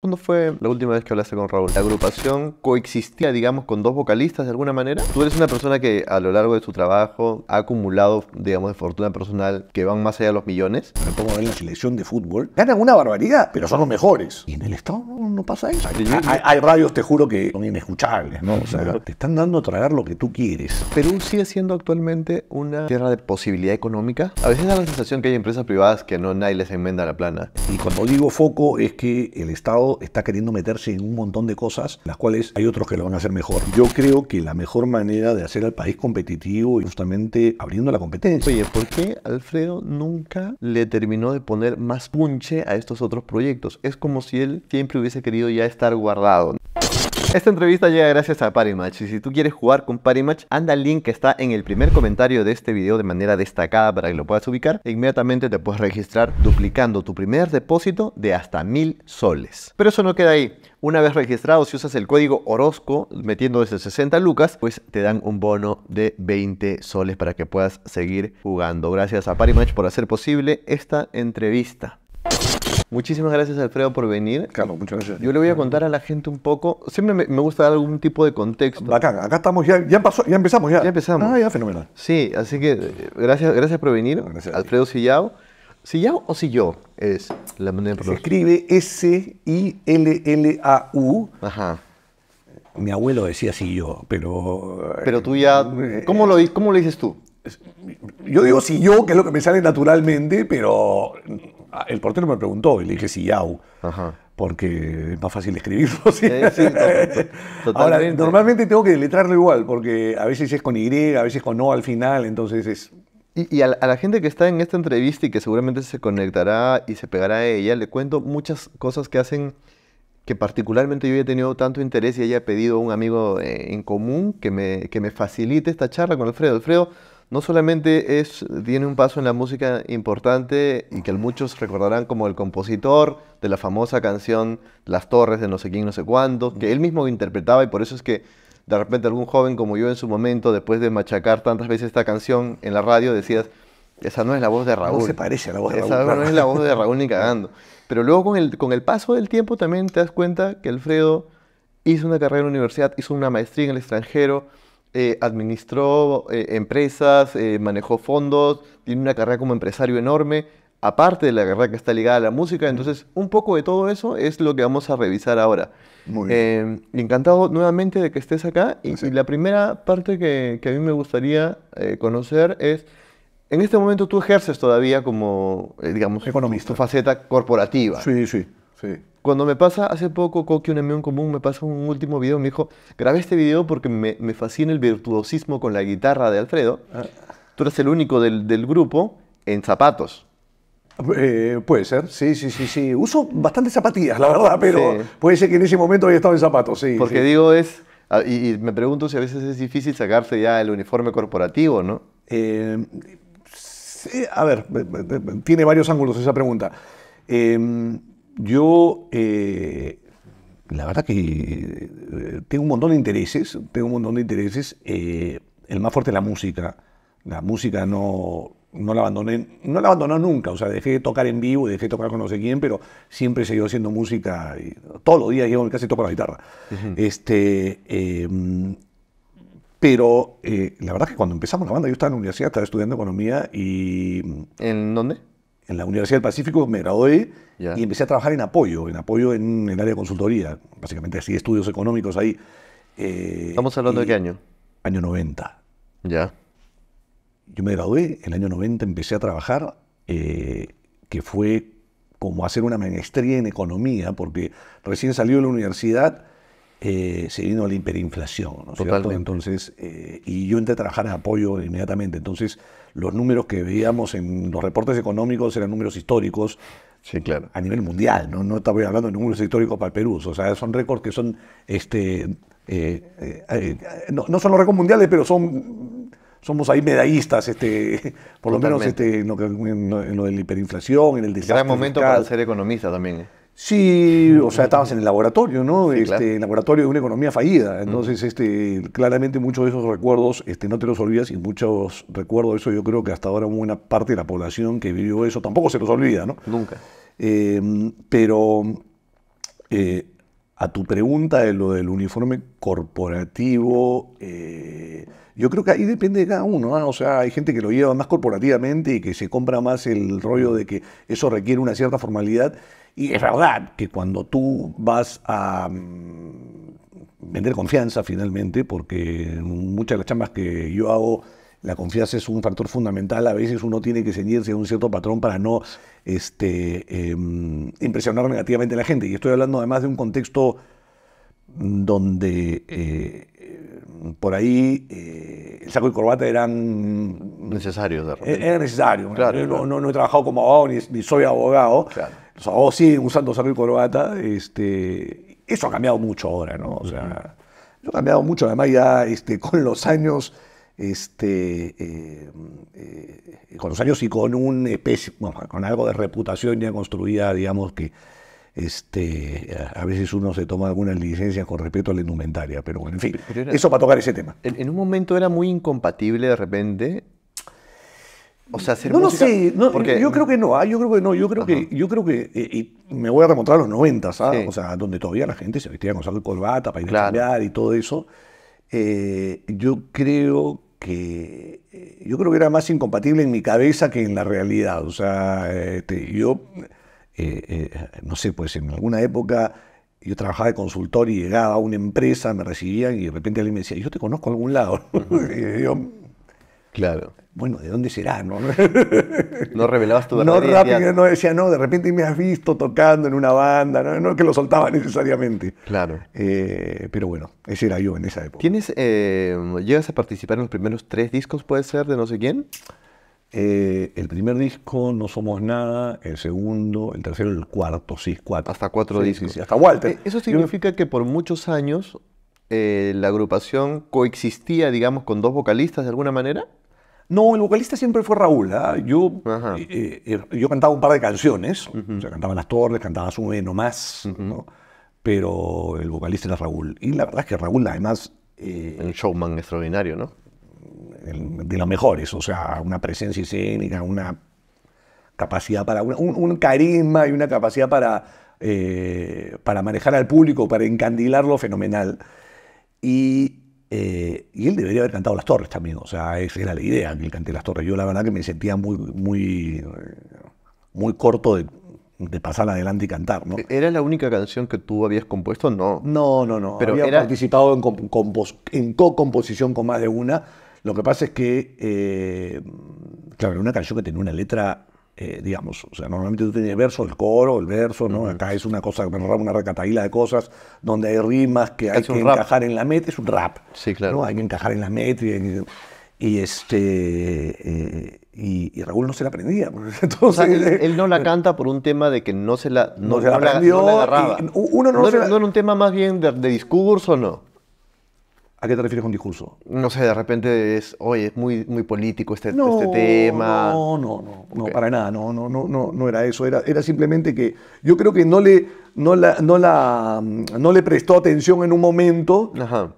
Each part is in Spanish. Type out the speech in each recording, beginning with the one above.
¿Cuándo fue la última vez que hablaste con Raúl? La agrupación coexistía, digamos, con dos vocalistas de alguna manera. Tú eres una persona que a lo largo de su trabajo ha acumulado, digamos, de fortuna personal que van más allá de los millones. Me pongo ver la selección de fútbol. Ganan una barbaridad, pero son los mejores. Y en el Estado no, pasa eso. Hay, radios, te juro, que son inescuchables, ¿no? O sea, te están dando a tragar lo que tú quieres. Perú sigue siendo actualmente una tierra de posibilidad económica. A veces da la sensación que hay empresas privadas que no nadie les enmenda la plana. Y cuando digo foco es que el Estado está queriendo meterse en un montón de cosas, las cuales hay otros que lo van a hacer mejor. Yo creo que la mejor manera de hacer al país competitivo es justamente abriendo la competencia. Oye, ¿por qué Alfredo nunca le terminó de poner más punche a estos otros proyectos? Es como si él siempre hubiese querido ya estar guardado. Esta entrevista llega gracias a Parimatch y si tú quieres jugar con Parimatch, anda al link que está en el primer comentario de este video de manera destacada para que lo puedas ubicar e inmediatamente te puedes registrar duplicando tu primer depósito de hasta mil soles. Pero eso no queda ahí. Una vez registrado, si usas el código Orozco, metiendo desde 60 lucas, pues te dan un bono de 20 soles para que puedas seguir jugando. Gracias a Parimatch por hacer posible esta entrevista. Muchísimas gracias, Alfredo, por venir. Claro, muchas gracias. Yo le voy a contar a la gente un poco. Siempre me, gusta dar algún tipo de contexto. acá estamos, ya, ya, empezamos. Ya. ya empezamos. Ah, ya, fenomenal. Sí, así que eh, gracias, gracias por venir, Alfredo Sillao. ¿Sillao o Sillao? Es la manera de Se escribe S-I-L-L-A-U. Ajá. Mi abuelo decía Sillao, pero. Eh, pero tú ya. Eh, ¿Cómo lo, cómo lo dices tú? Yo digo Sillao, que es lo que me sale naturalmente, pero Ah, el portero me preguntó y le dije si yao, Porque es más fácil escribirlo. normalmente tengo que letrarlo igual, porque a veces es con Y, a veces con O al final, entonces es. Y, a, la, gente que está en esta entrevista y que seguramente se conectará y se pegará a ella, le cuento muchas cosas que hacen que particularmente yo he tenido tanto interés y haya pedido a un amigo eh, en común que me, que me facilite esta charla con Alfredo. Alfredo, no solamente es, tiene un paso en la música importante y que muchos recordarán como el compositor de la famosa canción Las Torres de no sé quién, no sé cuándo que él mismo interpretaba y por eso es que de repente algún joven como yo en su momento, después de machacar tantas veces esta canción en la radio, decías, esa no es la voz de Raúl. No se parece a la voz de Raúl. Esa no es la voz de Raúl ni cagando. Pero luego con el, con el paso del tiempo también te das cuenta que Alfredo hizo una carrera en la universidad, hizo una maestría en el extranjero, eh, administró eh, empresas, eh, manejó fondos, tiene una carrera como empresario enorme, aparte de la carrera que está ligada a la música. Entonces, un poco de todo eso es lo que vamos a revisar ahora. Muy bien. encantado nuevamente de que estés acá. Y, la primera parte que, que, a mí me gustaría conocer es... En este momento tú ejerces todavía como, digamos, economista. tu faceta corporativa. Sí, sí. Sí. Cuando me pasa hace poco, Coqui, un amigo en común, me pasa un último video, me dijo, grabé este video porque me, fascina el virtuosismo con la guitarra de Alfredo. Ah. Tú eres el único del, del grupo en zapatos. Eh, puede ser, sí, sí, sí, sí. Uso bastantes zapatillas, la verdad, pero puede ser que en ese momento haya estado en zapatos, sí. Porque digo es, y, me pregunto si a veces es difícil sacarse ya el uniforme corporativo, ¿no? Eh, sí, a ver, tiene varios ángulos esa pregunta. Eh, yo, eh, la verdad que eh, tengo un montón de intereses, tengo un montón de intereses. Eh, el más fuerte es la música. La música no, la abandoné, no la abandoné nunca, o sea, dejé de tocar en vivo, dejé de tocar con no sé quién, pero siempre he seguido haciendo música, todos los días llevo casi toco la guitarra. este, em, pero la verdad que cuando empezamos la banda, yo estaba en la universidad, estaba estudiando economía y... Mm, ¿En dónde? en la Universidad del Pacífico, me gradué y empecé a trabajar en apoyo, en apoyo en el área de consultoría, básicamente así, estudios económicos ahí. Eh, ¿Estamos hablando de qué año? Año 90. Ya. Yo me gradué, en el año 90 empecé a trabajar, eh, que fue como hacer una maestría en economía, porque recién salió de la universidad, eh, se vino la hiperinflación, ¿no? Entonces, y yo entré a trabajar en apoyo inmediatamente. Entonces, los números que veíamos en los reportes económicos eran números históricos. A nivel mundial, no, no estamos hablando de números históricos para el Perú. O sea, son récords que son. Este, eh, eh, eh, no, no, son los récords mundiales, pero son. Somos ahí medallistas, este, por lo menos este, en, lo, de la hiperinflación, en el desastre. Gran momento para ser economista también. Sí, o sea, estabas en el laboratorio, ¿no? este, El laboratorio de una economía fallida. Mm. Entonces, este, claramente muchos de esos recuerdos este, no te los olvidas y muchos recuerdos de eso yo creo que hasta ahora buena parte de la población que vivió eso tampoco se los olvida, ¿no? Nunca. Eh, pero eh, a tu pregunta de lo del uniforme corporativo, eh, yo creo que ahí depende de cada uno. ¿no? ¿ah? O sea, hay gente que lo lleva más corporativamente y que se compra más el rollo de que eso requiere una cierta formalidad y es verdad que cuando tú vas a mm, vender confianza finalmente, porque muchas de las chambas que yo hago, la confianza es un factor fundamental. A veces uno tiene que ceñirse a un cierto patrón para no este, em, impresionar negativamente a la gente. Y estoy hablando además de un contexto donde eh, por ahí eh, el saco y corbata eran necesarios e-, Era necesario. Claro, no, he trabajado como abogado ni, soy abogado. Claro o, sea, siguen usando saco y corbata, este, eso ha cambiado mucho ahora, ¿no? O sea, ha cambiado mucho, además ya este, con los años, este, eh, eh, con los años y con un con algo de reputación ya construida, digamos que este, a veces uno se toma algunas licencias con respecto a la indumentaria, pero bueno, en fin, eso para tocar ese tema. en, un momento era muy incompatible de repente o sea, no, No sé, ah, yo creo que no, yo creo que no, yo creo que, yo creo que y me voy a remontar a los 90, ¿ah? O sea, donde todavía la gente se vestía con saco y corbata para ir a cambiar y todo eso. Eh, yo creo que yo creo que era más incompatible en mi cabeza que en la realidad. O sea, este, yo eh, eh, no sé, pues en alguna época yo trabajaba de consultor y llegaba a una empresa, me recibían y de repente alguien me decía, yo te conozco a algún lado. claro bueno, ¿de dónde será? No, revelabas tu No rápido, no decía, no, de repente me has visto tocando en una banda, no, que lo soltaba necesariamente. Claro. Eh, pero bueno, ese era yo en esa época. ¿Tienes, eh, llegas a participar en los primeros tres discos, puede ser, de no sé quién? Eh, el primer disco, No Somos Nada, el segundo, el tercero, el cuarto, sí, cuatro. Hasta cuatro discos. hasta Walter. eso significa que por muchos años la agrupación coexistía, digamos, con dos vocalistas de alguna manera? No, el vocalista siempre fue Raúl. ¿ah? Yo, eh, eh, er, yo cantaba un par de canciones, cantaba Las Torres, cantaba Sube más, pero el vocalista era Raúl. Y la verdad es que Raúl, además. Eh, un showman extraordinario, ¿no? de los mejores, o sea, una presencia escénica, una capacidad para. un, carisma y una capacidad para, para manejar al público, para encandilarlo fenomenal. Y eh, y él debería haber cantado Las Torres también, o sea, esa era la idea, que él cante Las Torres. Yo la verdad que me sentía muy, muy, muy corto de, pasar adelante y cantar, ¿no? E-, ¿Era la única canción que tú habías compuesto? No. No, no, no. Pero Había participado en, co-composición con más de una. Lo que pasa es que, eh, claro, era una canción que tenía una letra eh, digamos, o sea, normalmente tú tienes el verso, el coro, el verso, ¿no? Acá es una cosa, una recataíla de cosas donde hay rimas que hay que encajar en la métrica, es un rap. Sí, claro. Hay que encajar en la métrica. Y este eh, y, Raúl no se la aprendía. él, no la eh, canta por un tema de que no se la, no, se la aprendió. agarraba. uno no, era, un tema más bien de, de o ¿no? ¿A qué te refieres con discurso? No sé, de repente es, oye, es muy, muy político este, este tema. No, no, no, no, para nada, no, no, no, no, no era eso. Era, era simplemente que yo creo que no le, no la, no la, mm, no le prestó atención en un momento. Ajá.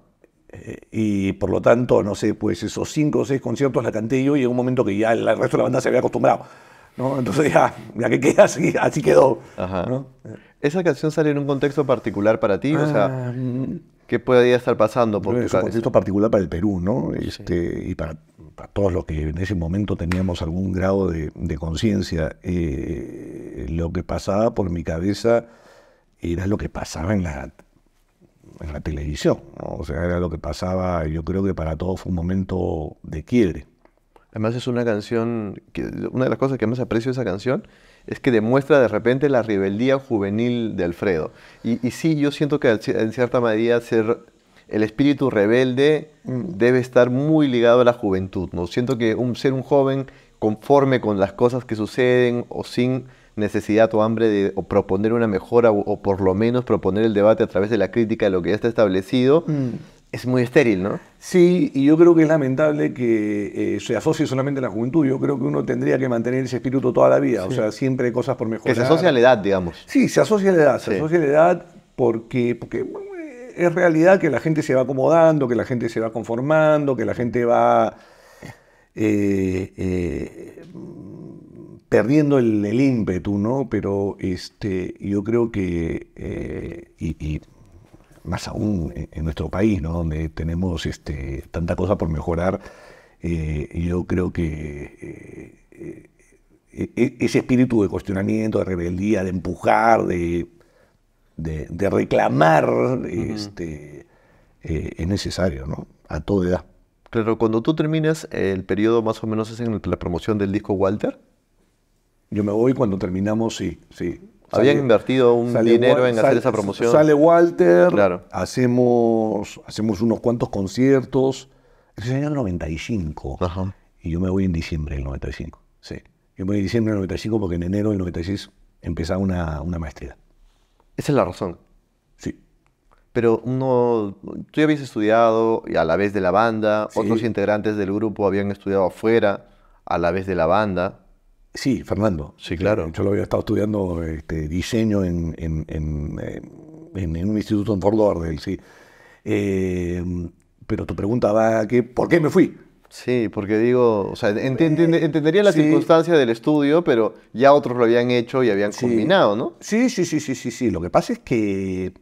Eh, y por lo tanto, no sé, pues esos cinco o seis conciertos la canté yo y en un momento que ya el resto de la banda se había acostumbrado. ¿no? Entonces ya, ya que queda así, así quedó. Ajá. ¿Esa canción sale en un contexto particular para ti? o sea, ah, mm, qué podría estar pasando. porque es un particular para el Perú, ¿no? Este, y para, todos los que en ese momento teníamos algún grado de, conciencia. Eh, lo que pasaba por mi cabeza era lo que pasaba en la, en la televisión, O sea, era lo que pasaba, yo creo que para todos fue un momento de quiebre. Además es una canción, una de las cosas que más aprecio de esa canción es que demuestra de repente la rebeldía juvenil de Alfredo. Y, sí, yo siento que en cierta medida el espíritu rebelde mm. debe estar muy ligado a la juventud. ¿no? Siento que un, ser un joven conforme con las cosas que suceden o sin necesidad o hambre de proponer una mejora o, por lo menos proponer el debate a través de la crítica de lo que ya está establecido, mm es muy estéril, ¿no? Sí, y yo creo que es lamentable que eh, se asocie solamente a la juventud. Yo creo que uno tendría que mantener ese espíritu toda la vida. O sea, siempre cosas por mejorar. Que se asocia a la edad, digamos. Sí, se asocia a la edad. Se asocia a la edad porque, porque es realidad que la gente se va acomodando, que la gente se va conformando, que la gente va eh, eh, perdiendo el, ímpetu, ¿no? Pero este, yo creo que... y, más aún en nuestro país, donde tenemos este, tanta cosa por mejorar. Eh, yo creo que eh, eh, e-, ese espíritu de cuestionamiento, de rebeldía, de empujar, de, de, reclamar, este, es necesario ¿no? a toda edad. Claro, cuando tú terminas el periodo más o menos es en la promoción del disco Walter. Yo me voy cuando terminamos, sí, sí. Habían invertido un dinero en hacer esa promoción. Sale Walter, hacemos, hacemos unos cuantos conciertos. ese es el año 95. Y yo me voy en diciembre del 95. Yo me voy en diciembre del 95 porque en enero del 96 empezaba una, maestría. Esa es la razón. Sí. Pero uno, tú habías estudiado a la vez de la banda, otros integrantes del grupo habían estudiado afuera a la vez de la banda. Sí, Fernando. Sí, claro. Yo lo había estado estudiando este, diseño eh, en, un instituto en Fort sí. Eh, pero tu pregunta va a que, ¿por qué me fui? Sí, porque digo, o sea, eh, entendería la circunstancia del estudio, pero ya otros lo habían hecho y habían culminado, ¿no? Sí, sí, sí, sí, sí, sí. Lo que pasa es que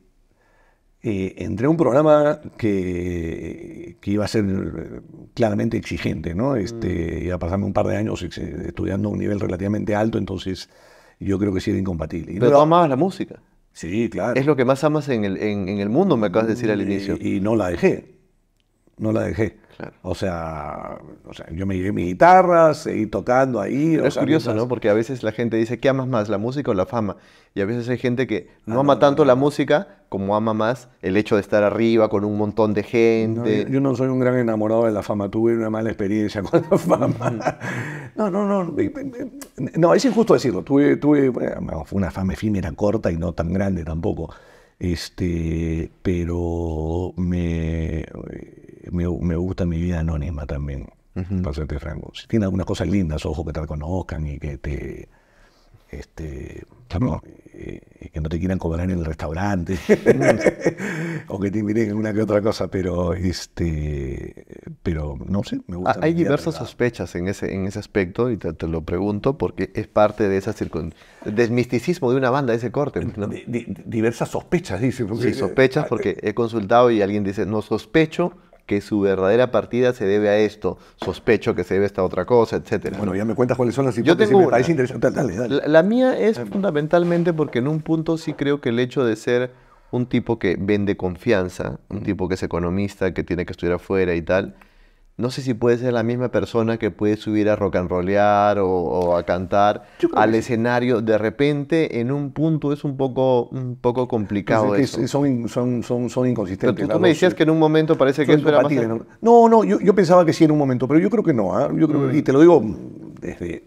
eh, entré a un programa que, iba a ser eh, claramente exigente, ¿no? Este, mm. Iba a pasarme un par de años eh, estudiando a un nivel relativamente alto, entonces yo creo que sí era incompatible. Pero amabas la música. Sí, claro. Es lo que más amas en el, el mundo, me acabas de decir al inicio. y no la dejé no la dejé. O, sea, o, sea, yo me llevé mi guitarra, seguí tocando ahí. es curioso, ¿no? Porque a veces la gente dice, ¿qué amas más, la música o la fama? Y a veces hay gente que ah, no ama tanto la música como ama más el hecho de estar arriba con un montón de gente. Yo, no soy un gran enamorado de la fama, tuve una mala experiencia con la fama. No, no, no. No, es injusto decirlo. Tuve, tuve fue una fama efímera, corta y no tan grande tampoco. Este, pero me me, gusta mi vida anónima también, para serte franco. Si tiene algunas cosas lindas, ojo, que te reconozcan y que te este no, eh, que no te quieran cobrar en el restaurante o que te miren una que otra cosa pero este pero no sé me gusta ah, hay diversas sospechas en ese en ese aspecto y te, lo pregunto porque es parte de esa del misticismo de una banda ese corte diversas sospechas dice porque, sí sospechas eh, porque he consultado y alguien dice no sospecho que su verdadera partida se debe a esto, sospecho que se debe a esta otra cosa, etc. Bueno, ya me cuentas cuáles son las hipótesis, Yo tengo interesante. La, mía es fundamentalmente porque en un punto sí creo que el hecho de ser un tipo que vende confianza, un tipo que es economista, que tiene que estudiar afuera y tal, no sé si puede ser la misma persona que puede subir a rock and rollear o, a cantar al escenario. De repente, en un punto es un poco, un poco complicado. eso. Son, son, son, inconsistentes. Pero tú, me decías que en un momento parece que eso era más... No, no, yo, pensaba que sí en un momento, pero yo creo que no. ¿ah? Yo y mm. te lo digo desde,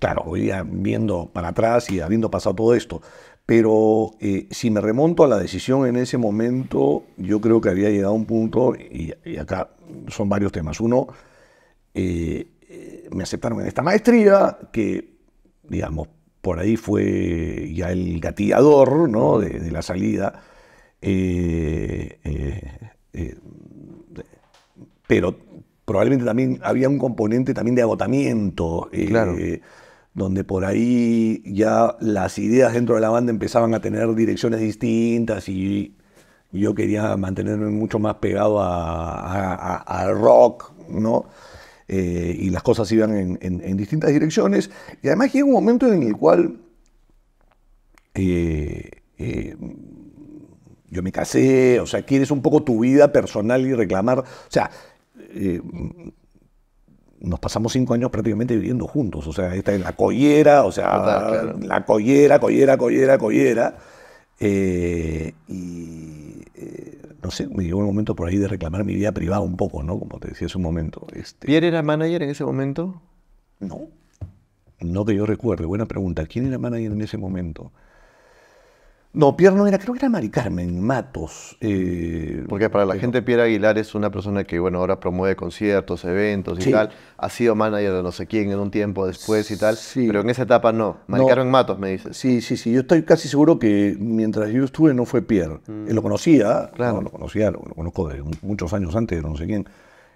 claro, hoy viendo para atrás y habiendo pasado todo esto. Pero eh, si me remonto a la decisión en ese momento, yo creo que había llegado a un punto, y, acá son varios temas. Uno, eh, eh, me aceptaron en esta maestría, que, digamos, por ahí fue ya el gatillador de, la salida. pero probablemente también había un componente también de agotamiento. Claro donde por ahí ya las ideas dentro de la banda empezaban a tener direcciones distintas y yo quería mantenerme mucho más pegado al rock, ¿no? Eh, y las cosas iban en, distintas direcciones. Y además llega un momento en el cual eh, eh, yo me casé, o sea, quieres un poco tu vida personal y reclamar, o sea, nos pasamos cinco años prácticamente viviendo juntos. O sea, esta es la collera, o sea, la collera, collera, collera, collera. Eh, y eh, no sé, me llegó el momento por ahí de reclamar mi vida privada un poco, ¿no? Como te decía hace un momento. ¿Y este ¿Pierre era manager en ese momento? No. No que yo recuerde. Buena pregunta. ¿Quién era manager en ese momento? No, Pierre no era, creo que era Mari Carmen Matos. Eh, Porque para la gente Pierre Aguilar es una persona que, bueno, ahora promueve conciertos, eventos y tal. Ha sido manager de no sé quién en un tiempo después y tal. Sí. Pero en esa etapa no. Mari Carmen Matos me dice. Sí, sí, sí. Yo estoy casi seguro que mientras yo estuve no fue Pierre. Mm. Él lo conocía, claro. No, lo conocía, lo, conozco de muchos años antes, de no sé quién.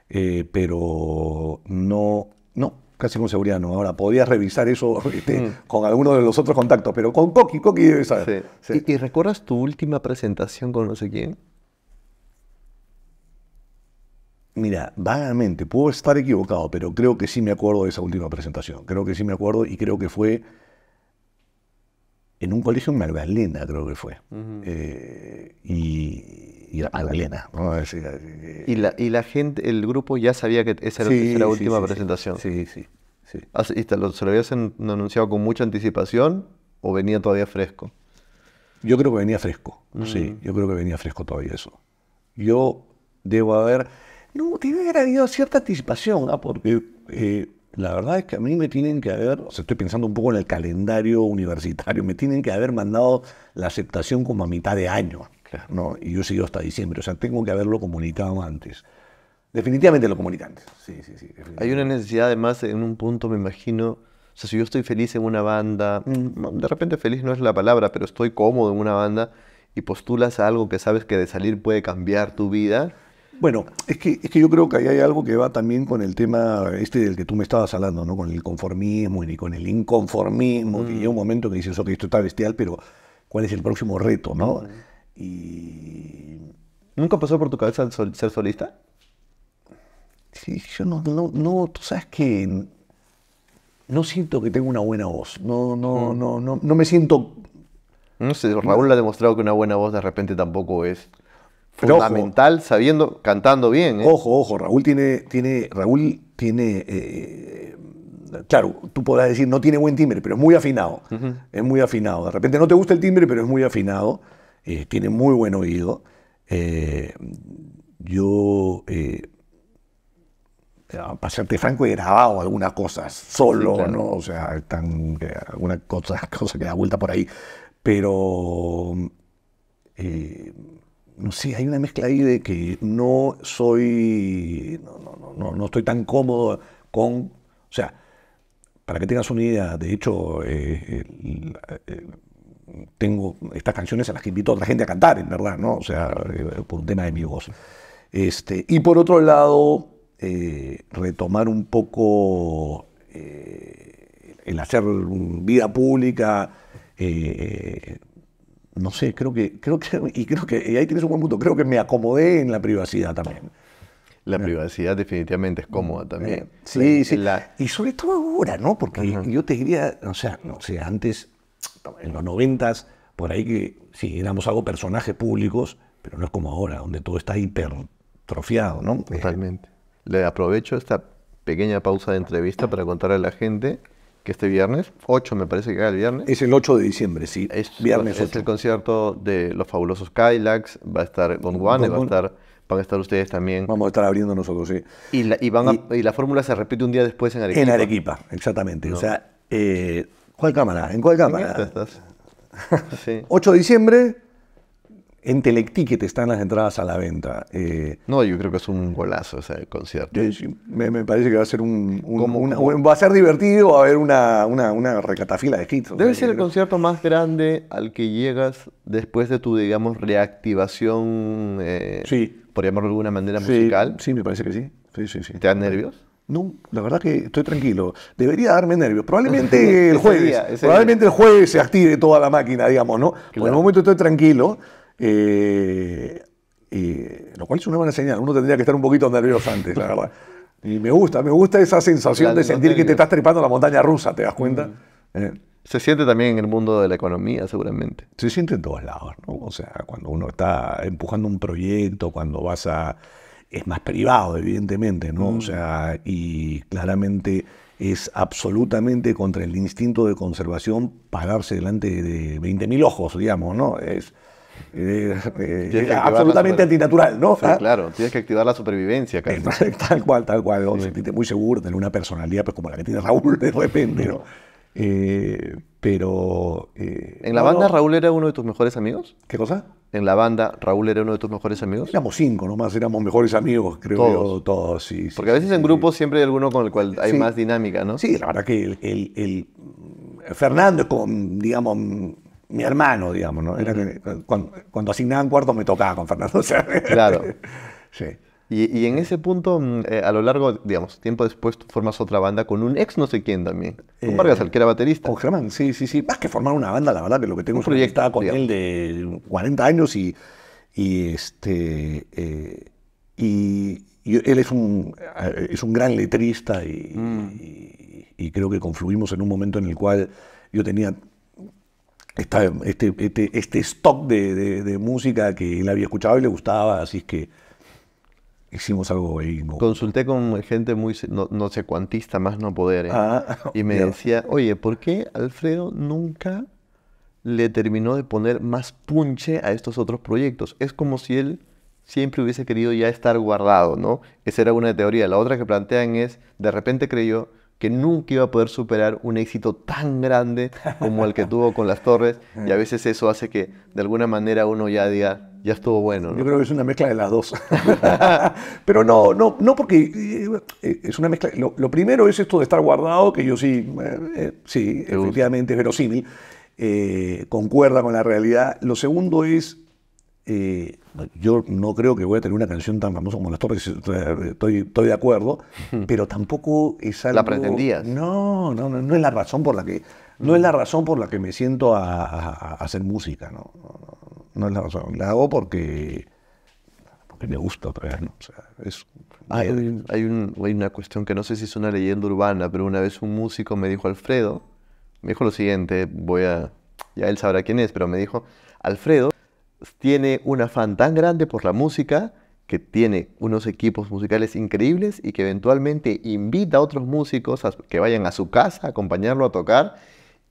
Eh, pero no, no, casi con seguridad no. Ahora, podías revisar eso este, mm. con alguno de los otros contactos, pero con Coqui, Coqui debe saber. ¿Y, recuerdas tu última presentación con no sé quién? Mira, vagamente, puedo estar equivocado, pero creo que sí me acuerdo de esa última presentación. Creo que sí me acuerdo y creo que fue en un colegio en Magdalena, creo que fue. Eh, y, y la ¿Y, la, gente, el grupo ya sabía que esa era, la última presentación. Sí, sí. ¿Se lo habías anunciado con mucha anticipación o venía todavía fresco? Yo creo que venía fresco, mm. sí. Yo creo que venía fresco todavía eso. Yo debo haber... No, tiene haber habido cierta anticipación, ¿ah? porque eh, la verdad es que a mí me tienen que haber, o sea, estoy pensando un poco en el calendario universitario, me tienen que haber mandado la aceptación como a mitad de año. ¿no? Y yo sigo hasta diciembre, o sea, tengo que haberlo comunicado antes. Definitivamente lo comunican antes. Sí, sí, sí. Hay una necesidad además en un punto, me imagino, o sea, si yo estoy feliz en una banda, mm, de repente feliz no es la palabra, pero estoy cómodo en una banda y postulas algo que sabes que de salir puede cambiar tu vida. Bueno, es que, yo creo que ahí hay algo que va también con el tema este del que tú me estabas hablando, ¿no? Con el conformismo y con el inconformismo, Y mm. llega un momento que dices, ok, esto está bestial, pero ¿cuál es el próximo reto, no? Mm. Y... ¿Nunca pasó por tu cabeza ser solista? Sí, yo no, no, no, tú sabes que no siento que tengo una buena voz. No, no, mm. no, no, no me siento. No sé, Raúl ha demostrado que una buena voz de repente tampoco es fundamental, sabiendo, cantando bien. ¿eh? Ojo, ojo, Raúl tiene, tiene, Raúl tiene. Eh, claro, tú podrás decir no tiene buen timbre, pero es muy afinado. Es muy afinado. De repente no te gusta el timbre, pero es muy afinado. Eh, tiene muy buen oído. Eh, yo, eh, para serte franco, he grabado algunas cosas solo, ¿no? O sea, están algunas cosas, cosas que da vuelta por ahí. Pero, no sé, hay una mezcla ahí de que no soy, no, estoy tan cómodo con, o sea, para que tengas una idea, de hecho, tengo estas canciones a las que invito a otra gente a cantar, en verdad, ¿no? O sea, eh, por un tema de mi voz. Este, y por otro lado, eh, retomar un poco eh, el hacer vida pública. no sé, creo que, creo que, y creo que, y ahí tienes un buen punto, creo que me acomodé en la privacidad también. La privacidad definitivamente es cómoda también. sí, sí. Y sobre todo ahora, ¿no? Porque yo te diría, o sea, no sé, antes en los noventas, por ahí que si éramos algo personajes públicos, pero no es como ahora, donde todo está hipertrofiado, ¿no? Totalmente. Le aprovecho esta pequeña pausa de entrevista para contarle a la gente que este viernes, 8 me parece que es el viernes. Es el 8 de diciembre, sí. Es, viernes Es el concierto de los fabulosos Kylax, va a estar Don Juan, va a estar, van a estar ustedes también. Vamos a estar abriendo nosotros, sí. Y la, fórmula se repite un día después en Arequipa. En Arequipa, exactamente. O sea, eh, ¿Cuál cámara? ¿En cuál cámara? en cuál cámara 8 de diciembre, en te están las entradas a la venta. Eh, no, yo creo que es un golazo ese concierto. Me, parece que va a ser un. Va a ser divertido, va a haber una, una, una recatafila de hits. Debe ser el concierto más grande al que llegas después de tu, digamos, reactivación. Eh, por llamarlo de alguna manera musical. Sí, me parece que sí. Sí, sí. ¿Te dan nervios? No, la verdad que estoy tranquilo. Debería darme nervios. Probablemente el jueves. probablemente el jueves se active toda la máquina, digamos, ¿no? Por el momento estoy tranquilo. Eh, lo cual es una buena señal. Uno tendría que estar un poquito nervioso antes, la verdad. Y me gusta, me gusta esa sensación de sentir que te estás trepando la montaña rusa, ¿te das mm. cuenta? Eh. Se siente también en el mundo de la economía, seguramente. Se siente en todos lados, ¿no? O sea, cuando uno está empujando un proyecto, cuando vas a es más privado, evidentemente, ¿no? O mm. sea, y claramente es absolutamente contra el instinto de conservación pararse delante de 20.000 ojos, digamos, ¿no? Es, eh, absolutamente antinatural, ¿no? Ah. Claro, tienes que activar la supervivencia tal cual, tal cual. Sí. sientes muy seguro, tener una personalidad pues, como la que tiene Raúl de repente, ¿no? Eh, pero... Eh, ¿En la banda Raúl era uno de tus mejores amigos? ¿Qué cosa? ¿En la banda Raúl era uno de tus mejores amigos? Éramos cinco nomás, éramos mejores amigos, creo Yo, todos, sí. Porque a veces en grupos siempre hay alguno con el cual hay más dinámica, ¿no? Sí, la verdad que el, mm, Fernando es como, digamos, mi hermano, digamos, ¿no? Eh, cuando, asignaban cuartos me tocaba con Fernando. sea, claro. sí. Y, en ese punto, mm, eh, a lo largo, digamos, tiempo después, formas otra banda con un ex no sé quién también. Con eh, Vargas, que era baterista. Con Germán, sí, sí, sí. Más que formar una banda, la verdad que lo que tengo un es proyecto con él de 40 años y, este... Eh, y, él es un, es un gran letrista mm. y, creo que confluimos en un momento en el cual yo tenía esta, este, este, este stock de, de música que él había escuchado y le gustaba, así es que hicimos algo ahí. Consulté con gente muy, no, sé, cuantista más no poder. ¿eh? Ah, y me decía, oye, ¿por qué Alfredo nunca le terminó de poner más punche a estos otros proyectos? Es como si él siempre hubiese querido ya estar guardado, ¿no? Esa era una teoría. La otra que plantean es, de repente creyó que nunca iba a poder superar un éxito tan grande como el que tuvo con las torres y a veces eso hace que de alguna manera uno ya diga, ya estuvo bueno. ¿no? Yo creo que es una mezcla de las dos. Pero no, no, no porque eh, eh, es una mezcla. Lo, primero es esto de estar guardado, que yo sí, eh, sí, efectivamente es verosímil, concuerda con la realidad. Lo segundo es, yo no creo que voy a tener una canción tan famosa como Las Torres, estoy, de acuerdo, pero tampoco es algo... ¿La pretendías? No, no, no, no es la razón por la que... No es la razón por la que me siento a, hacer música, ¿no? no no la La hago porque, porque me gusta otra vez, ah, hay, una cuestión que no sé si es una leyenda urbana, pero una vez un músico me dijo, Alfredo, me dijo lo siguiente, voy a... Ya él sabrá quién es, pero me dijo, Alfredo tiene un afán tan grande por la música que tiene unos equipos musicales increíbles y que eventualmente invita a otros músicos que vayan a su casa a acompañarlo a tocar,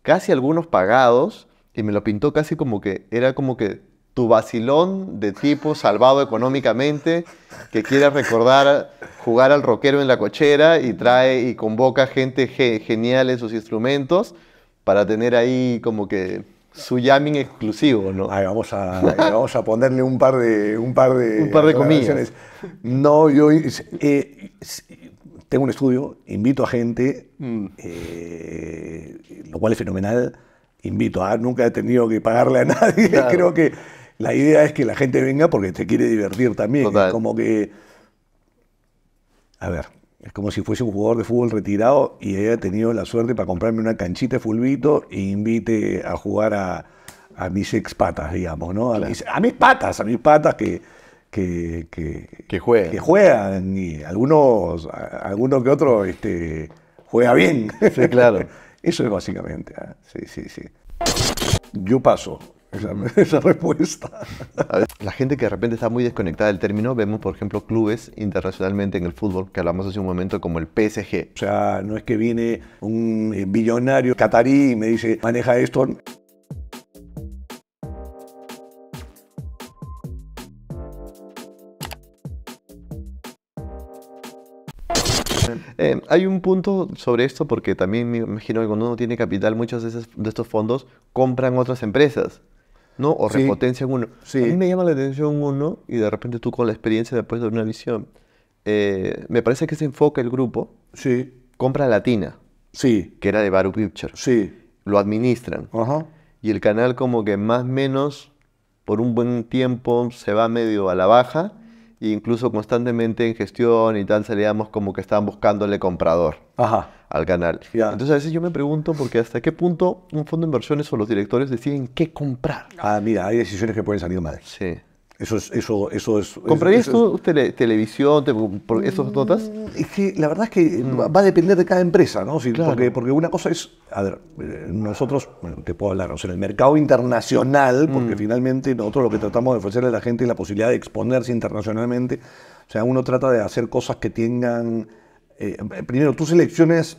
casi algunos pagados, y me lo pintó casi como que era como que tu vacilón de tipo salvado económicamente que quiere recordar jugar al rockero en la cochera y trae y convoca gente genial en sus instrumentos para tener ahí como que su jamming exclusivo, ¿no? vamos a, a ponerle un par de un par de comillas. No, yo eh, tengo un estudio, invito a gente, mm. eh, lo cual es fenomenal. Invito a, nunca he tenido que pagarle a nadie. Creo que la idea es que la gente venga porque te quiere divertir también. Es como que. A ver, es como si fuese un jugador de fútbol retirado y haya tenido la suerte para comprarme una canchita de fulbito e invite a jugar a, a mis expatas, digamos, ¿no? A, mis, patas, a mis patas que. Que, que, juegan. Que juegan y algunos, algunos que otros este, juega bien. Sí, claro. Eso es básicamente. ¿eh? Sí, sí, sí. Yo paso. esa, respuesta. La gente que de repente está muy desconectada del término, vemos por ejemplo clubes internacionalmente en el fútbol, que hablamos hace un momento como el PSG. O sea, no es que viene un eh, billonario catarí y me dice, maneja esto. Eh, hay un punto sobre esto porque también me imagino que cuando uno tiene capital, muchos de estos fondos compran otras empresas. ¿no? O repotencian uno. A mí me llama la atención uno y de repente tú con la experiencia después de una visión. Eh, me parece que se enfoca el grupo. Sí. Compra Latina. Sí. Que era de Baru Picture. Sí. Lo administran. Y el canal como que más o menos por un buen tiempo se va medio a la baja e incluso constantemente en gestión y tal salíamos como que estaban buscándole comprador al canal. Entonces a veces yo me pregunto porque hasta qué punto un fondo de inversiones o los directores deciden qué comprar. Ah, mira, hay decisiones que pueden salir mal. Sí. Eso es, eso, eso es. ¿Comprarías tú televisión, por esas notas? Mm, es que la verdad es que va a depender de cada empresa, ¿no? porque, porque, una cosa es, a ver, eh, nosotros, bueno, te puedo hablar, o sea, en el mercado internacional, porque mm. finalmente nosotros lo que tratamos de ofrecerle a la gente es la posibilidad de exponerse internacionalmente. O sea, uno trata de hacer cosas que tengan. Eh, primero, tú selecciones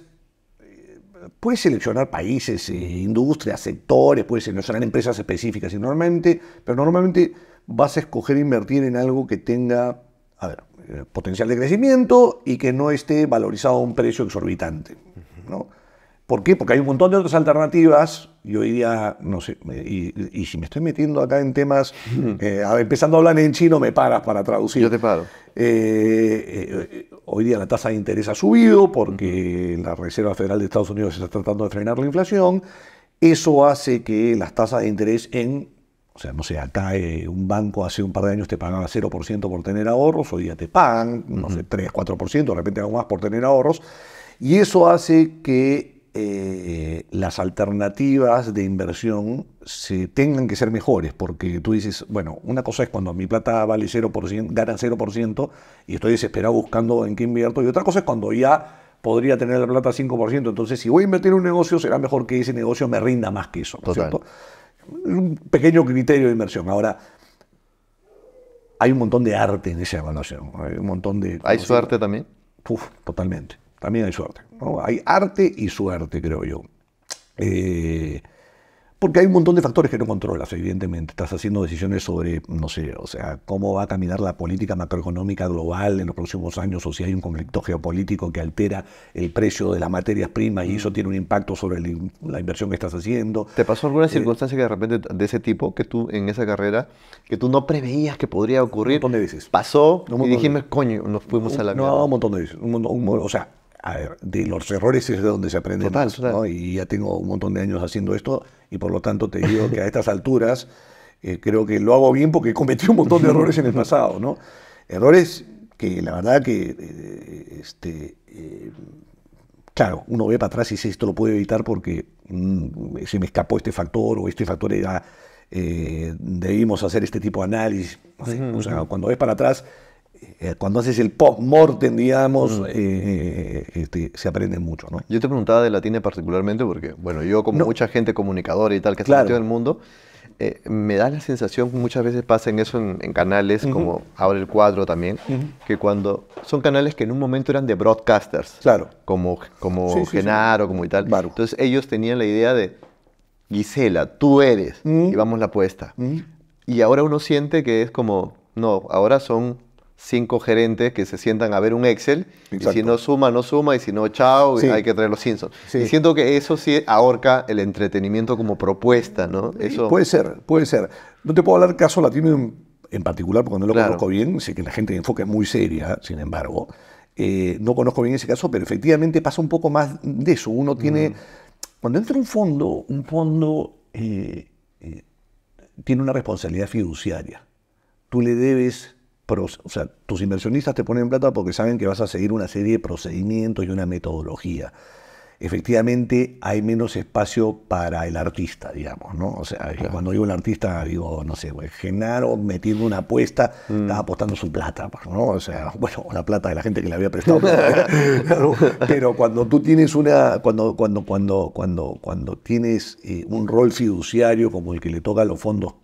eh, puedes seleccionar países, industrias, sectores, puedes seleccionar empresas específicas, normalmente, pero normalmente vas a escoger invertir en algo que tenga, eh, potencial de crecimiento y que no esté valorizado a un precio exorbitante. ¿no? ¿Por qué? Porque hay un montón de otras alternativas. Y hoy día, no sé, y, si me estoy metiendo acá en temas, eh, empezando a hablar en chino, me paras para traducir. Yo te paro. Eh, hoy día la tasa de interés ha subido porque la Reserva Federal de Estados Unidos está tratando de frenar la inflación. Eso hace que las tasas de interés en o sea, no sé, acá eh, un banco hace un par de años te pagaba 0% por tener ahorros, hoy día te pagan, no sé, 3, 4%, de repente hago más por tener ahorros. Y eso hace que eh, las alternativas de inversión se tengan que ser mejores, porque tú dices, bueno, una cosa es cuando mi plata vale 0%, gana 0% y estoy desesperado buscando en qué invierto, y otra cosa es cuando ya podría tener la plata 5%, entonces si voy a invertir en un negocio, será mejor que ese negocio me rinda más que eso, ¿no es cierto? un pequeño criterio de inversión. Ahora, hay un montón de arte en esa evaluación. Hay un montón de. ¿Hay suerte también? Uf, totalmente. También hay suerte. Hay arte y suerte, creo yo. Eh, porque hay un montón de factores que no controlas, evidentemente. Estás haciendo decisiones sobre, no sé, o sea, cómo va a caminar la política macroeconómica global en los próximos años, o si hay un conflicto geopolítico que altera el precio de las materias primas y eso tiene un impacto sobre la inversión que estás haciendo. ¿Te pasó alguna eh, circunstancia de repente de ese tipo, que tú en esa carrera, que tú no preveías que podría ocurrir? Un montón de veces. Pasó y dijimos, coño, nos fuimos a la No, un montón de veces. Un, o sea, a ver, de los errores es de donde se aprende total, total. Y ya tengo un montón de años haciendo esto y por lo tanto te digo que a estas alturas eh, creo que lo hago bien porque cometí un montón de errores en el pasado, ¿no? Errores que la verdad que, eh, este, eh, claro, uno ve para atrás y dice esto lo puedo evitar porque mm, se me escapó este factor o este factor era, debimos hacer este tipo de análisis. o sea, cuando ves para atrás eh, cuando haces el post-mortem, digamos, eh, este, se aprende mucho. ¿no? Yo te preguntaba de Latine particularmente porque, bueno, yo como mucha gente comunicadora y tal que está metido en el mundo, eh, me da la sensación, muchas veces pasa en eso en, canales como ahora el cuadro también, que cuando son canales que en un momento eran de broadcasters, claro. como, como Genaro, como y tal, entonces ellos tenían la idea de, Gisela, tú eres, y vamos la apuesta. Y ahora uno siente que es como, no, ahora son cinco gerentes que se sientan a ver un Excel y si no suma, no suma y si no, chao, hay que traer los Simpsons. Y siento que eso sí ahorca el entretenimiento como propuesta, ¿no? Eso... Puede ser, puede ser. No te puedo hablar caso latino en, en particular porque no lo conozco bien, sé que la gente de enfoque es muy seria, sin embargo. Eh, no conozco bien ese caso, pero efectivamente pasa un poco más de eso. Uno tiene, mm. cuando entra un fondo, un fondo eh, eh, tiene una responsabilidad fiduciaria. Tú le debes o sea, tus inversionistas te ponen plata porque saben que vas a seguir una serie de procedimientos y una metodología. Efectivamente, hay menos espacio para el artista, digamos, ¿no? O sea, cuando digo el artista, digo, no sé, pues, Genaro metiendo una apuesta, mm. estás apostando su plata, pues, ¿no? O sea, bueno, la plata de la gente que le había prestado. pero cuando tú tienes una, cuando, cuando, cuando, cuando, cuando tienes eh, un rol fiduciario como el que le toca a los fondos,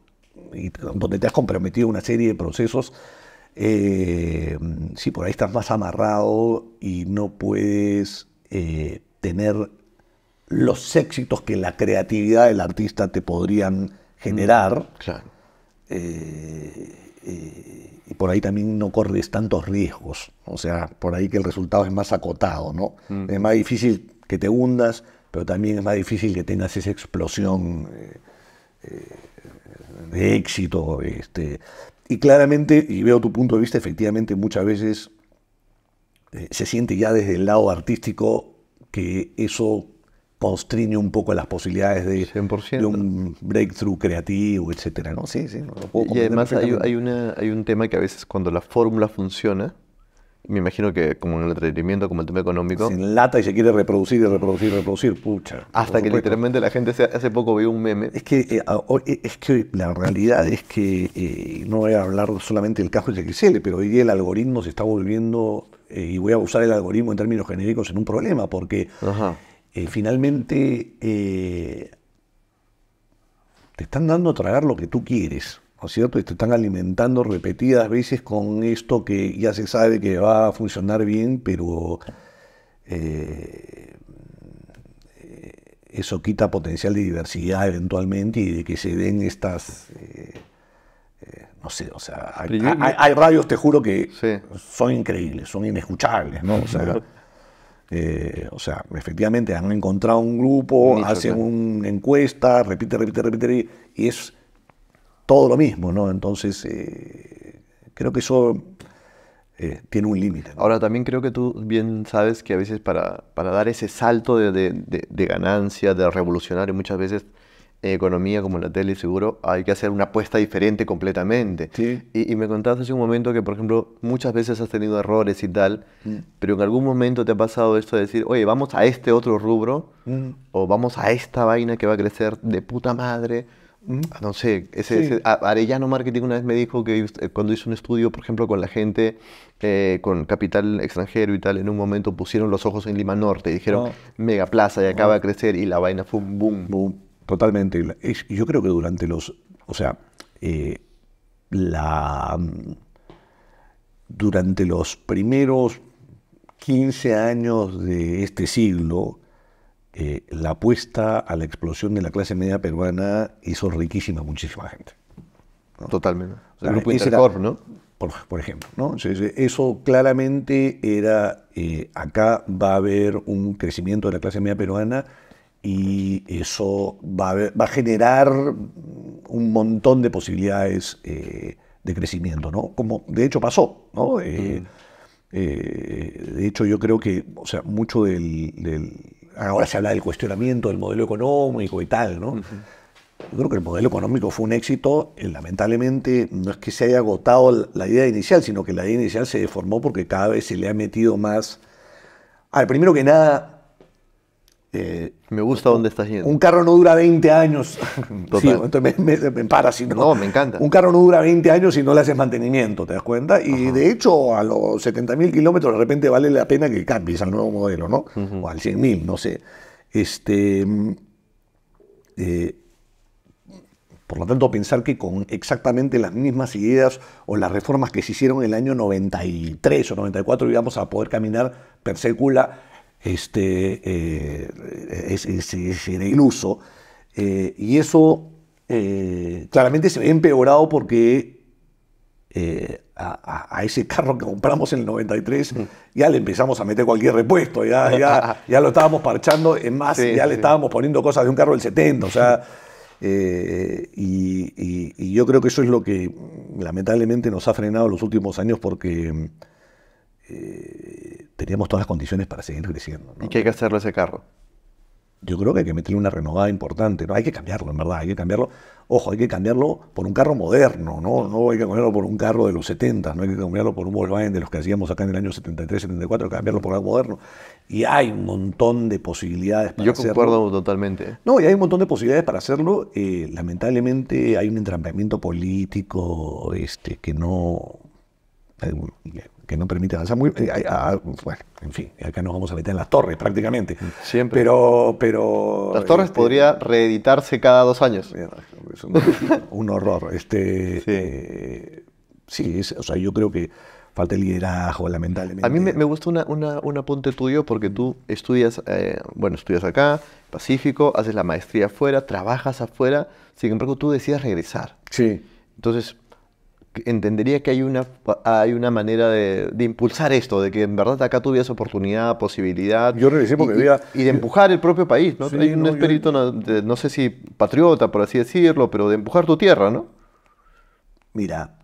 y donde te has comprometido una serie de procesos, eh, si por ahí estás más amarrado y no puedes eh, tener los éxitos que la creatividad del artista te podrían mm, generar. Eh, eh, y por ahí también no corres tantos riesgos. O sea, por ahí que el resultado es más acotado, ¿no? Mm. Es más difícil que te hundas, pero también es más difícil que tengas esa explosión de éxito. Este. Y claramente, y veo tu punto de vista, efectivamente muchas veces eh, se siente ya desde el lado artístico que eso constriñe un poco las posibilidades de, un breakthrough creativo, etcétera, ¿no? Sí, sí, Y además hay, hay, una, hay un tema que a veces cuando la fórmula funciona, me imagino que como en el entretenimiento, como el tema económico. Se enlata y se quiere reproducir y reproducir y reproducir, pucha. Hasta que literalmente la gente, hace poco vio un meme. Es que, eh, eh, es que la realidad es que, eh, no voy a hablar solamente del caso de cristal pero hoy día el algoritmo se está volviendo, y voy a usar el algoritmo en términos genéricos, en un problema, porque finalmente te están dando a tragar lo que tú quieres. ¿no es cierto? Y te están alimentando repetidas veces con esto que ya se sabe que va a funcionar bien, pero eh, eso quita potencial de diversidad eventualmente y de que se den estas... Eh, eh, no sé, o sea, hay, radios, te juro que son increíbles, son inescuchables, ¿no? O sea, o sea, efectivamente han encontrado un grupo, hacen una encuesta, repite, repite, repite, y es todo lo mismo, ¿no? Entonces, eh, creo que eso eh, tiene un límite. Ahora, también creo que tú bien sabes que a veces para, para dar ese salto de, de, ganancia, de revolucionar muchas veces en eh, economía como la tele, seguro, hay que hacer una apuesta diferente completamente. Sí. Y, me contaste hace un momento que, por ejemplo, muchas veces has tenido errores y tal, mm. pero en algún momento te ha pasado esto de decir, oye, vamos a este otro rubro, mm. o vamos a esta vaina que va a crecer de puta madre, Mm. Ah, no sé, ese, ah, Arellano Marketing una vez me dijo que cuando hizo un estudio, por ejemplo, con la gente, eh, con capital extranjero y tal, en un momento pusieron los ojos en Lima Norte y dijeron, ah. mega plaza y acaba de crecer y la vaina fue un boom. boom. Totalmente. Yo creo que durante los, o sea, eh, la, mm, durante los primeros 15 años de este siglo, eh, la apuesta a la explosión de la clase media peruana hizo riquísima muchísima gente. Totalmente. Ah, grupo ¿no? Por, ejemplo, eso claramente era, eh, acá va a haber un crecimiento de la clase media peruana y eso va a, generar un montón de posibilidades eh, de crecimiento, ¿no? Como de hecho pasó, ¿no? Mm. de hecho, yo creo que, o sea, mucho del, ahora se habla del cuestionamiento del modelo económico y tal, ¿no? Yo creo que el modelo económico fue un éxito. Eh, lamentablemente no es que se haya agotado la idea inicial, sino que la idea inicial se deformó porque cada vez se le ha metido más... A ver, primero que nada, este, me gusta dónde estás yendo. Un carro no dura 20 años. entonces me, no. me encanta. Un carro no dura 20 años si no le haces mantenimiento, ¿te das cuenta? Y de hecho, a los 70.000 kilómetros de repente vale la pena que cambies al nuevo modelo, ¿no? O al 100.000, no sé. Este, mm, eh, por lo tanto, pensar que con exactamente las mismas ideas o las reformas que se hicieron en el año 93 o 94 íbamos a poder caminar per secula este, eh, eh, y eso eh, claramente se ve empeorado porque eh, a, ese carro que compramos en el 93 mm. ya le empezamos a meter cualquier repuesto, ya, lo estábamos parchando, es más, ya le estábamos poniendo cosas de un carro del 70, o sea... y, yo creo que eso es lo que lamentablemente nos ha frenado los últimos años porque teníamos todas las condiciones para seguir creciendo. ¿Y qué hay que hacerle a ese carro? Yo creo que hay que meterle una renovada importante, ¿no? Hay que cambiarlo, en verdad, hay que cambiarlo. Ojo, hay que cambiarlo por un carro moderno, ¿no? No hay que cambiarlo por un carro de los 70, no hay que cambiarlo por un Volkswagen de los que hacíamos acá en el año 73, 74, hay que cambiarlo por algo moderno. Y hay un montón de posibilidades para Yo hacerlo. Yo concuerdo totalmente. No, y hay un montón de posibilidades para hacerlo. Eh, lamentablemente hay un entrampamiento político este, que no... Eh, que no permite avanzar muy... Eh, ah, bueno, en fin, acá nos vamos a meter en las torres prácticamente. Siempre. Pero... pero las torres este, podría reeditarse cada dos años. Es un, horror. Este, sí, eh, o sea, yo creo que falta el liderazgo, lamentablemente. A mí me, gusta una, una, un apunte tuyo porque tú estudias, eh, bueno, estudias acá, Pacífico, haces la maestría afuera, trabajas afuera, sin embargo tú decidas regresar. Sí. Entonces, entendería que hay una, hay una manera de, impulsar esto, de que en verdad acá tuvieras oportunidad, posibilidad. Yo porque y, de eh, empujar el propio país, ¿no? hay un espíritu, no sé si patriota, por así decirlo, pero de empujar tu tierra, ¿no? Mira,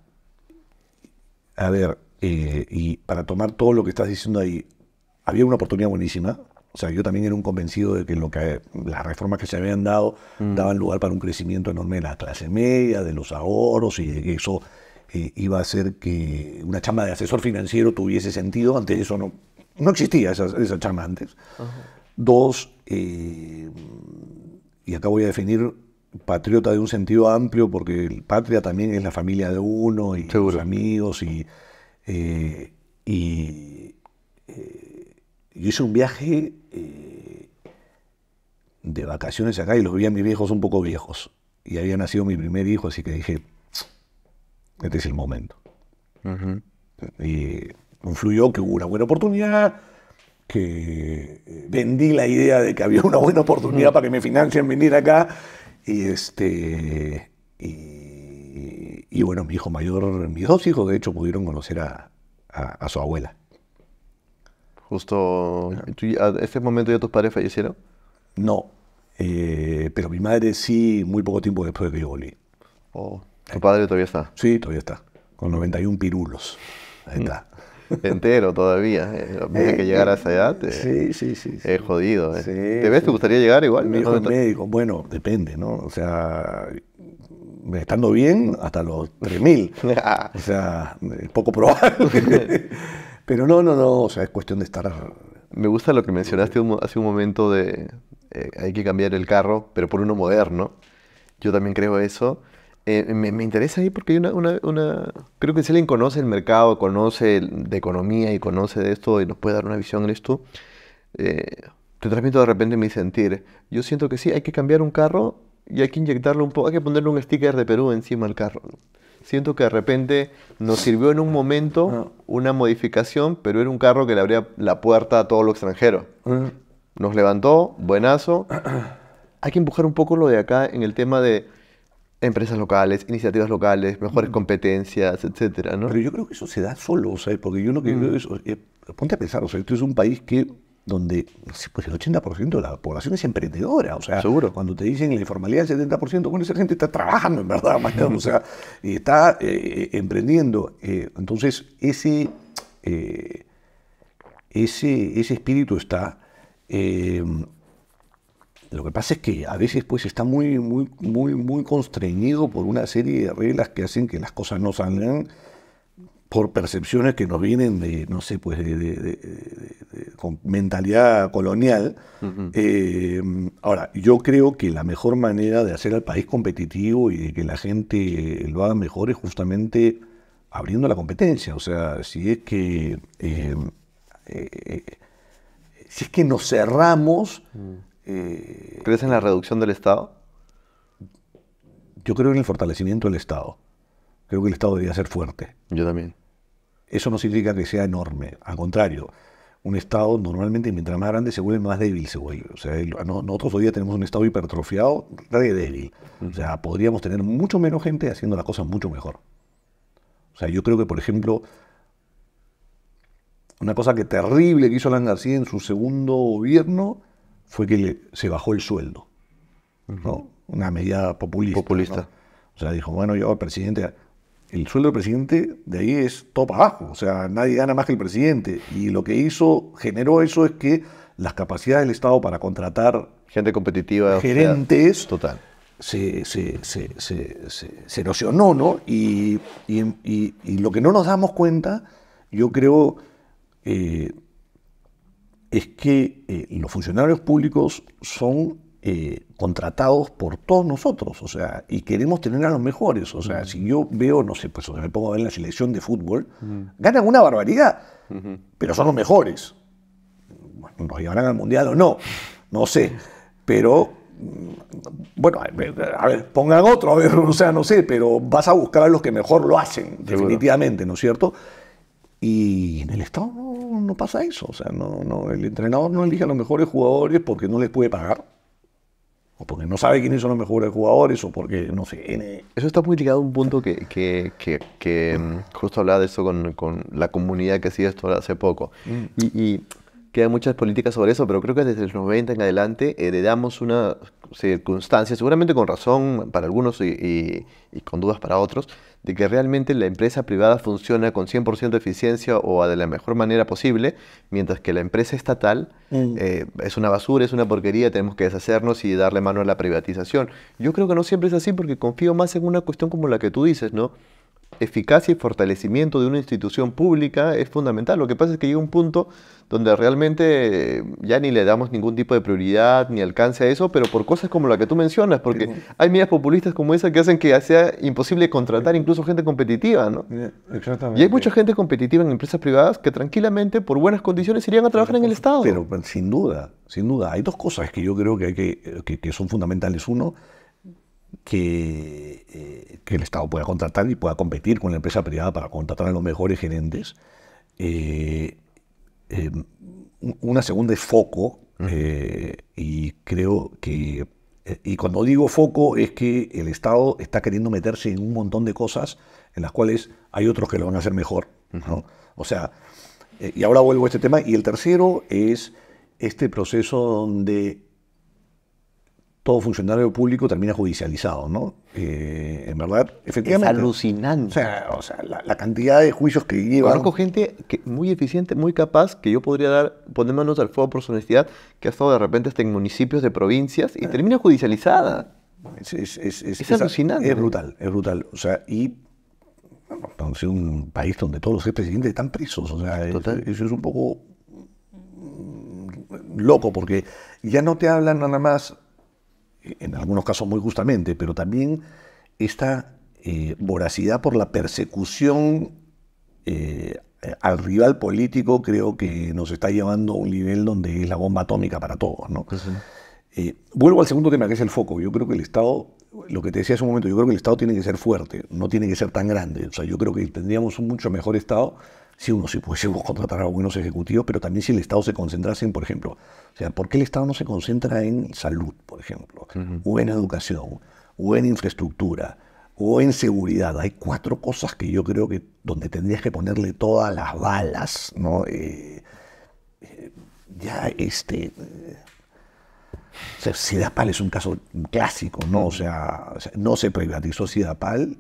a ver, eh, y para tomar todo lo que estás diciendo ahí, había una oportunidad buenísima. O sea, yo también era un convencido de que, lo que las reformas que se habían dado mm. daban lugar para un crecimiento enorme de la clase media, de los ahorros y de eso eh, iba a ser que una chamba de asesor financiero tuviese sentido. Antes eso no, no existía, esa, esa chamba antes. Dos, eh, y acá voy a definir patriota de un sentido amplio, porque el patria también es la familia de uno y los amigos. Y, eh, yo hice un viaje de vacaciones acá y los vi a mis viejos un poco viejos. Y había nacido mi primer hijo, así que dije, este es el momento. Y influyó que hubo una buena oportunidad, que eh, vendí la idea de que había una buena oportunidad para que me financien venir acá. Y este. Y, bueno, mi hijo mayor, mis dos hijos, de hecho, pudieron conocer a, su abuela. Justo. Este momento ya tus padres fallecieron? No. Eh, pero mi madre sí, muy poco tiempo después de que yo volví. Oh. ¿Tu padre todavía está? Sí, todavía está. Con 91 pirulos. Ahí está. Mm. Entero todavía. Antes eh. que eh, llegar a eh, esa edad. sí, sí, sí. Es jodido. ¿Te ves? ¿Te gustaría llegar igual? Mi hijo médico. Bueno, depende, ¿no? O sea, estando bien, hasta los 3.000. o sea, es poco probable. Pero no, no, no. O sea, es cuestión de estar. Me gusta lo que mencionaste hace un momento de hay que cambiar el carro, pero por uno moderno. Yo también creo eso eh, me, interesa ahí porque hay una, Creo que si alguien conoce el mercado, conoce de economía y conoce de esto y nos puede dar una visión en esto, eh, te transmito de repente mi sentir. Yo siento que sí, hay que cambiar un carro y hay que inyectarle un poco, hay que ponerle un sticker de Perú encima al carro. Siento que de repente nos sirvió en un momento ah. una modificación, pero era un carro que le abría la puerta a todo lo extranjero. Ah. Nos levantó, buenazo. hay que empujar un poco lo de acá en el tema de empresas locales, iniciativas locales, mejores mm. competencias, etcétera, ¿no? Pero yo creo que eso se da solo, Porque yo lo que mm. es, eh, ponte a pensar, o sea, esto es un país que donde pues el 80% de la población es emprendedora, o sea, Seguro. cuando te dicen la informalidad del 70%, bueno, esa gente está trabajando, en verdad, o sea, y está eh, eh, emprendiendo. entonces, ese, ese, ese espíritu está... Lo que pasa es que a veces pues está muy, muy, muy, muy constreñido por una serie de reglas que hacen que las cosas no salgan por percepciones que nos vienen de, no sé, pues de, con mentalidad colonial. Eh, ahora, yo creo que la mejor manera de hacer al país competitivo y de que la gente lo haga mejor es justamente abriendo la competencia. O sea, si es que... Eh, eh, si es que nos cerramos mm. Eh, ¿Crees en la reducción del Estado? Yo creo en el fortalecimiento del Estado. Creo que el Estado debería ser fuerte. Yo también. Eso no significa que sea enorme. Al contrario, un Estado normalmente, mientras más grande, se vuelve más débil. Se vuelve. O sea, nosotros hoy día tenemos un Estado hipertrofiado, re débil. O sea, podríamos tener mucho menos gente haciendo las cosas mucho mejor. O sea, yo creo que, por ejemplo, una cosa que terrible que hizo Alan García en su segundo gobierno fue que se bajó el sueldo. ¿no? Una medida populista. O sea, dijo, bueno, yo, presidente, el sueldo del presidente de ahí es top abajo. O sea, nadie gana más que el presidente. Y lo que hizo, generó eso es que las capacidades del Estado para contratar gente competitiva, gerentes, total. Se, se, erosionó, ¿no? Y, lo que no nos damos cuenta, yo creo, eh, es que eh, los funcionarios públicos son eh, contratados por todos nosotros, o sea, y queremos tener a los mejores. O sea, si yo veo, no sé, pues o me pongo a ver la selección de fútbol, ganan una barbaridad, pero son los mejores. nos llevarán al mundial o no, no sé, pero mm, bueno, a ver, pongan otro, a ver, o sea, no sé, pero vas a buscar a los que mejor lo hacen, definitivamente, ¿no es cierto? Y en el Estado no no pasa eso. O sea, no, no, el entrenador no elige a los mejores jugadores porque no les puede pagar, o porque no sabe quiénes son los mejores jugadores, o porque no sé. Eh, eso está muy ligado a un punto que, que, que, que mm, justo hablaba de eso con, con, la comunidad que hacía esto hace poco. Mm. Y, y quedan muchas políticas sobre eso, pero creo que desde los 90 en adelante heredamos una circunstancia, seguramente con razón para algunos y con dudas para otros, de que realmente la empresa privada funciona con 100% de eficiencia o de la mejor manera posible, mientras que la empresa estatal mm. eh, es una basura, es una porquería, tenemos que deshacernos y darle mano a la privatización. Yo creo que no siempre es así porque confío más en una cuestión como la que tú dices, ¿no? eficacia y fortalecimiento de una institución pública es fundamental. Lo que pasa es que llega un punto donde realmente eh, ya ni le damos ningún tipo de prioridad ni alcance a eso, pero por cosas como la que tú mencionas, porque hay medidas populistas como esa que hacen que sea imposible contratar incluso gente competitiva, ¿no? Exactamente. Y hay mucha gente competitiva en empresas privadas que tranquilamente, por buenas condiciones, irían a trabajar en el Estado. Pero pues, sin duda, sin duda, hay dos cosas que yo creo que, hay que son fundamentales. Uno, eh, que, el Estado pueda contratar y pueda competir con la empresa privada para contratar a los mejores gerentes. Eh, eh, una segunda es foco, y creo que, y cuando digo foco es que el Estado está queriendo meterse en un montón de cosas en las cuales hay otros que lo van a hacer mejor. O sea, y ahora vuelvo a este tema, y el tercero es este proceso donde todo funcionario público termina judicializado, ¿no? Eh, en verdad, efectivamente. Es alucinante. O sea, la, cantidad de juicios que lleva. Conozco gente que, muy eficiente, muy capaz, que yo podría dar, poner manos al fuego por su honestidad, que ha estado de repente hasta en municipios de provincias y eh. termina judicializada. Es, alucinante. Es brutal, es brutal. O sea, y vamos un país donde todos los expresidentes están presos. O sea, eso es un poco loco, porque ya no te hablan nada más en algunos casos muy justamente, pero también esta eh, voracidad por la persecución eh, al rival político creo que nos está llevando a un nivel donde es la bomba atómica para todos. Eh, vuelvo al segundo tema, que es el foco. Yo creo que el Estado, lo que te decía hace un momento, yo creo que el Estado tiene que ser fuerte, no tiene que ser tan grande. O sea, yo creo que tendríamos un mucho mejor Estado si uno si pudiésemos contratar a buenos ejecutivos, pero también si el Estado se concentrase en, por ejemplo, o sea, ¿por qué el Estado no se concentra en salud, por ejemplo, o en educación, o en infraestructura, o en seguridad? Hay cuatro cosas que yo creo que donde tendrías que ponerle todas las balas, ¿no? Eh, eh, ya este... Eh, o sea, es un caso clásico, ¿no? O sea, no se privatizó SIDAPAL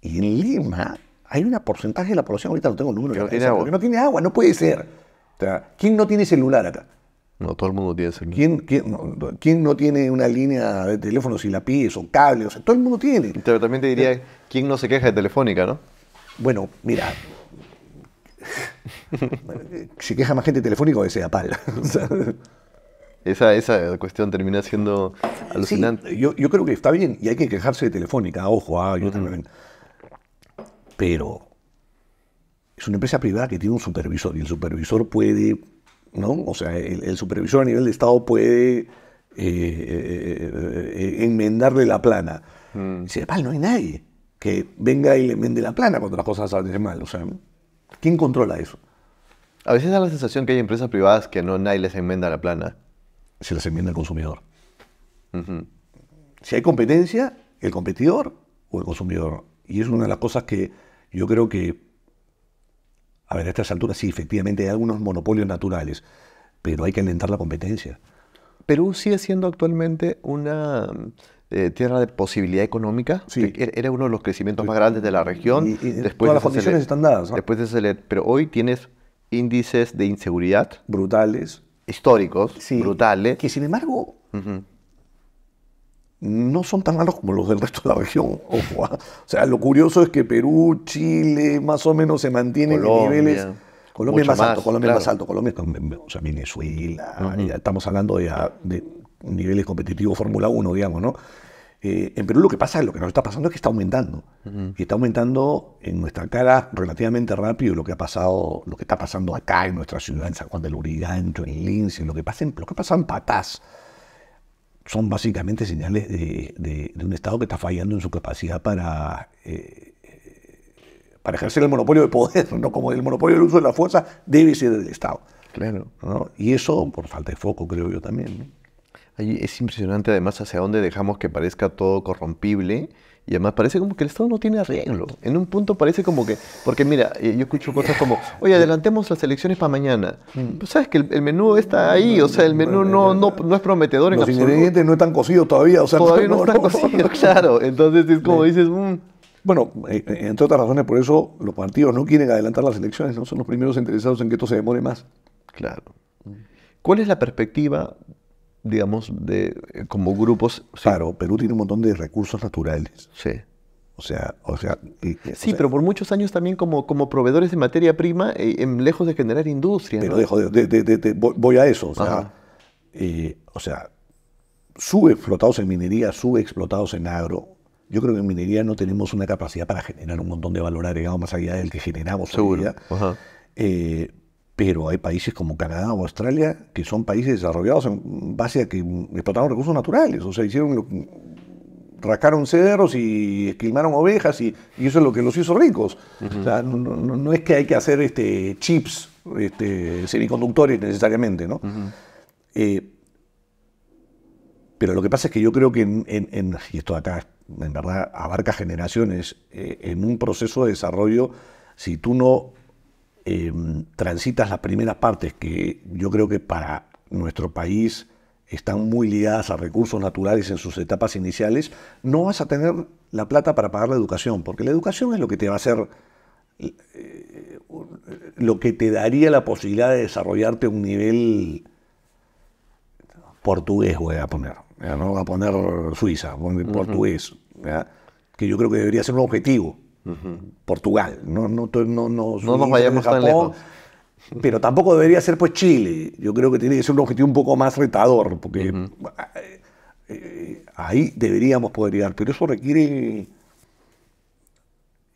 y en Lima hay un porcentaje de la población, ahorita no tengo el que no, tiene agua. no puede ser. ¿quién no tiene celular acá? No, todo el mundo tiene celular. ¿Quién, no, tiene una línea de teléfono y la pides o cable? todo el mundo tiene. Pero también te diría, ¿quién no se queja de Telefónica, no? Bueno, mira. se queja más gente de Telefónica o de Seapal. esa, esa cuestión termina siendo alucinante. yo, yo, creo que está bien y hay que quejarse de Telefónica, ojo, ah, yo también pero es una empresa privada que tiene un supervisor y el supervisor puede, ¿no? O sea, el, supervisor a nivel de Estado puede eh, eh, eh, enmendarle la plana. se Dice, pal, no hay nadie que venga y le enmende la plana cuando las cosas salen mal. O sea, ¿quién controla eso? A veces da la sensación que hay empresas privadas que no nadie les enmenda la plana. Se las enmienda el consumidor. Si hay competencia, el competidor o el consumidor. Y es una de las cosas que yo creo que, a ver, a estas alturas sí, efectivamente hay algunos monopolios naturales, pero hay que alentar la competencia. Perú sigue siendo actualmente una eh, tierra de posibilidad económica. Sí. Er-, era uno de los crecimientos más grandes de la región. todas las condiciones están dadas. ¿no? Después de Pero hoy tienes índices de inseguridad. Brutales. Históricos. Brutales. Que sin embargo, no son tan malos como los del resto de la región. ¿ah? O sea, lo curioso es que Perú, Chile, más o menos se mantienen en niveles. Colombia es más, alto, Colombia es más alto, Colombia, o sea, Venezuela, estamos hablando de, niveles competitivos Fórmula 1, digamos, ¿no? Eh, en Perú lo que pasa, lo que nos está pasando es que está aumentando. Y está aumentando en nuestra cara relativamente rápido lo que ha pasado, lo que está pasando acá en nuestra ciudad, en San Juan del Urigancho, en Lince, lo que pasa en, lo que pasa en Patás son básicamente señales de, de, un Estado que está fallando en su capacidad para, eh, eh, para ejercer el monopolio de poder, ¿no? como el monopolio del uso de la fuerza debe ser del Estado. Claro. Y eso por falta de foco, creo yo también. es impresionante además hacia dónde dejamos que parezca todo corrompible y además parece como que el Estado no tiene arreglo. En un punto parece como que, porque mira, eh, yo escucho cosas como, oye, adelantemos las elecciones para mañana. Mm. Pues sabes que el, menú está ahí, mm, o sea, el mm, menú no, no, es prometedor en Los ingredientes no están cocidos todavía, o sea, todavía no, está están claro. Entonces es como dices, Bueno, eh, eh, entre otras razones, por eso los partidos no quieren adelantar las elecciones, no son los primeros interesados en que esto se demore más. Claro. ¿Cuál es la perspectiva digamos, de, eh, como grupos. Claro, Perú tiene un montón de recursos naturales. Sí. O sea, o sea. sí, pero por muchos años también como, como proveedores de materia prima, eh, lejos de generar industria. Pero dejo, de, voy a eso. O sea, eh, o subexplotados en minería, subexplotados en agro. Yo creo que en minería no tenemos una capacidad para generar un montón de valor agregado más allá del que generamos. Seguro. Eh, pero hay países como Canadá o Australia que son países desarrollados en base a que explotaron recursos naturales, o sea, hicieron lo, rascaron cerros y esquilmaron ovejas y, eso es lo que los hizo ricos. no, es que hay que hacer este, chips, este, semiconductores necesariamente, ¿no? Eh, pero lo que pasa es que yo creo que, esto acá en verdad abarca generaciones, eh, en un proceso de desarrollo, si tú no Em, transitas las primeras partes que yo creo que para nuestro país están muy ligadas a recursos naturales en sus etapas iniciales, no vas a tener la plata para pagar la educación, porque la educación es lo que te va a hacer, eh, lo que te daría la posibilidad de desarrollarte un nivel portugués, voy a poner, no voy a poner Suiza, voy a poner portugués, que yo creo que debería ser un objetivo. Portugal. No, no, no, no, nos vayamos tan lejos. Pero tampoco debería ser pues Chile. Yo creo que tiene que ser un objetivo un poco más retador, porque eh, eh, ahí deberíamos poder llegar. Pero eso requiere...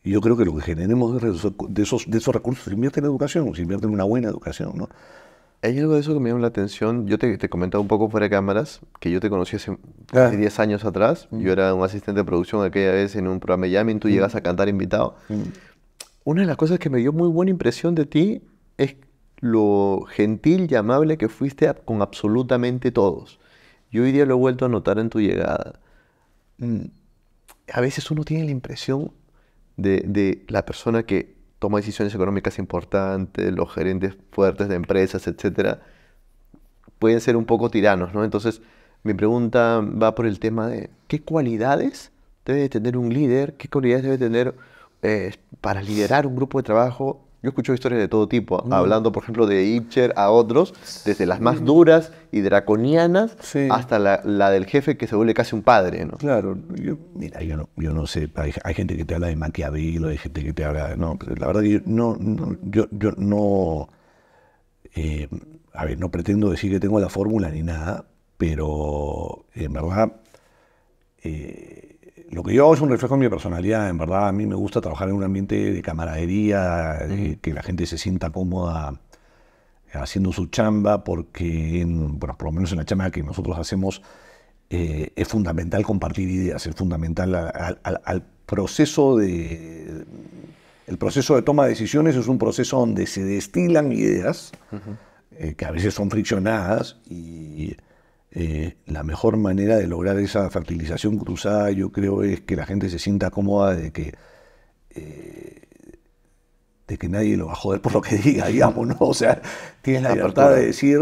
Yo creo que lo que generemos de esos, de esos recursos se invierte en educación, se invierte en una buena educación. ¿no? Hay algo de eso que me llama la atención. Yo te, te comentaba un poco fuera de cámaras que yo te conocí hace 10 ah. años atrás. Mm. Yo era un asistente de producción aquella vez en un programa de jamming. Tú mm. llegas a cantar invitado. Mm. Una de las cosas que me dio muy buena impresión de ti es lo gentil y amable que fuiste con absolutamente todos. Yo hoy día lo he vuelto a notar en tu llegada. A veces uno tiene la impresión de la persona que toma decisiones económicas importantes, los gerentes fuertes de empresas, etcétera, pueden ser un poco tiranos, ¿no? Entonces, mi pregunta va por el tema de qué cualidades debe tener un líder, qué cualidades debe tener eh, para liderar un grupo de trabajo yo escucho historias de todo tipo, mm. hablando, por ejemplo, de Ipcher a otros, desde las más mm. duras y draconianas hasta la, la, del jefe que se vuelve casi un padre, ¿no? Claro, yo, mira, yo no, yo no sé, hay, gente que te habla de Maquiavelo, hay gente que te habla de... No, la verdad que yo no, yo, no... Eh, a ver, no pretendo decir que tengo la fórmula ni nada, pero en verdad... Eh, lo que yo hago es un reflejo de mi personalidad. En verdad, a mí me gusta trabajar en un ambiente de camaradería, que la gente se sienta cómoda haciendo su chamba, porque, por lo menos en la chamba que nosotros hacemos, eh, es fundamental compartir ideas, es fundamental al, proceso de... El proceso de toma de decisiones es un proceso donde se destilan ideas, eh, que a veces son friccionadas, y eh, la mejor manera de lograr esa fertilización cruzada, yo creo, es que la gente se sienta cómoda de que, eh, de que nadie lo va a joder por lo que diga, digamos, ¿no? O sea, tienes la libertad de decir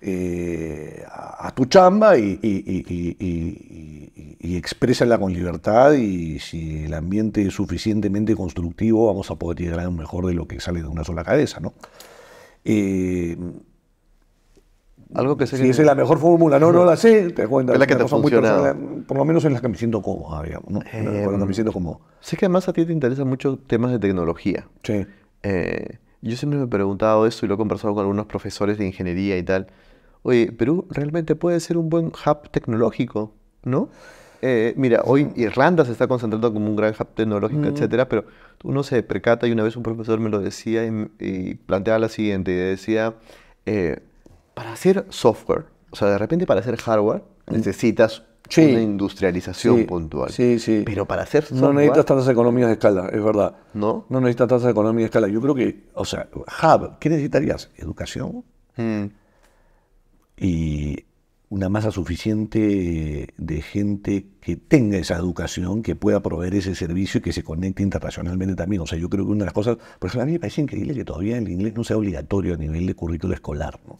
eh, a, tu chamba y, y, y exprésala con libertad y si el ambiente es suficientemente constructivo, vamos a poder llegar a un mejor de lo que sale de una sola cabeza, ¿no? Algo que sé si es la mejor fórmula, no, no la sé, te cuento. Es la que te funciona. por lo menos en las que me siento cómoda, digamos. ¿no? Eh, Cuando me siento cómodo. Sé que además a ti te interesan mucho temas de tecnología. Sí. Eh, yo siempre me he preguntado eso y lo he conversado con algunos profesores de ingeniería y tal. Oye, Perú realmente puede ser un buen hub tecnológico, ¿no? Eh, mira, hoy Irlanda se está concentrando como un gran hub tecnológico, mm. etcétera, pero uno se percata y una vez un profesor me lo decía y, planteaba la siguiente: y decía, eh, para hacer software, o sea, de repente para hacer hardware, mm. necesitas una industrialización puntual. Sí, sí. Pero para hacer software. No necesitas tantas economías de escala, es verdad. No. No necesitas tantas economías de escala. Yo creo que, o sea, hub, ¿qué necesitarías? Educación. Mm. Y una masa suficiente de gente que tenga esa educación, que pueda proveer ese servicio y que se conecte internacionalmente también. O sea, yo creo que una de las cosas, por ejemplo, a mí me parece increíble que todavía el inglés no sea obligatorio a nivel de currículo escolar. ¿no?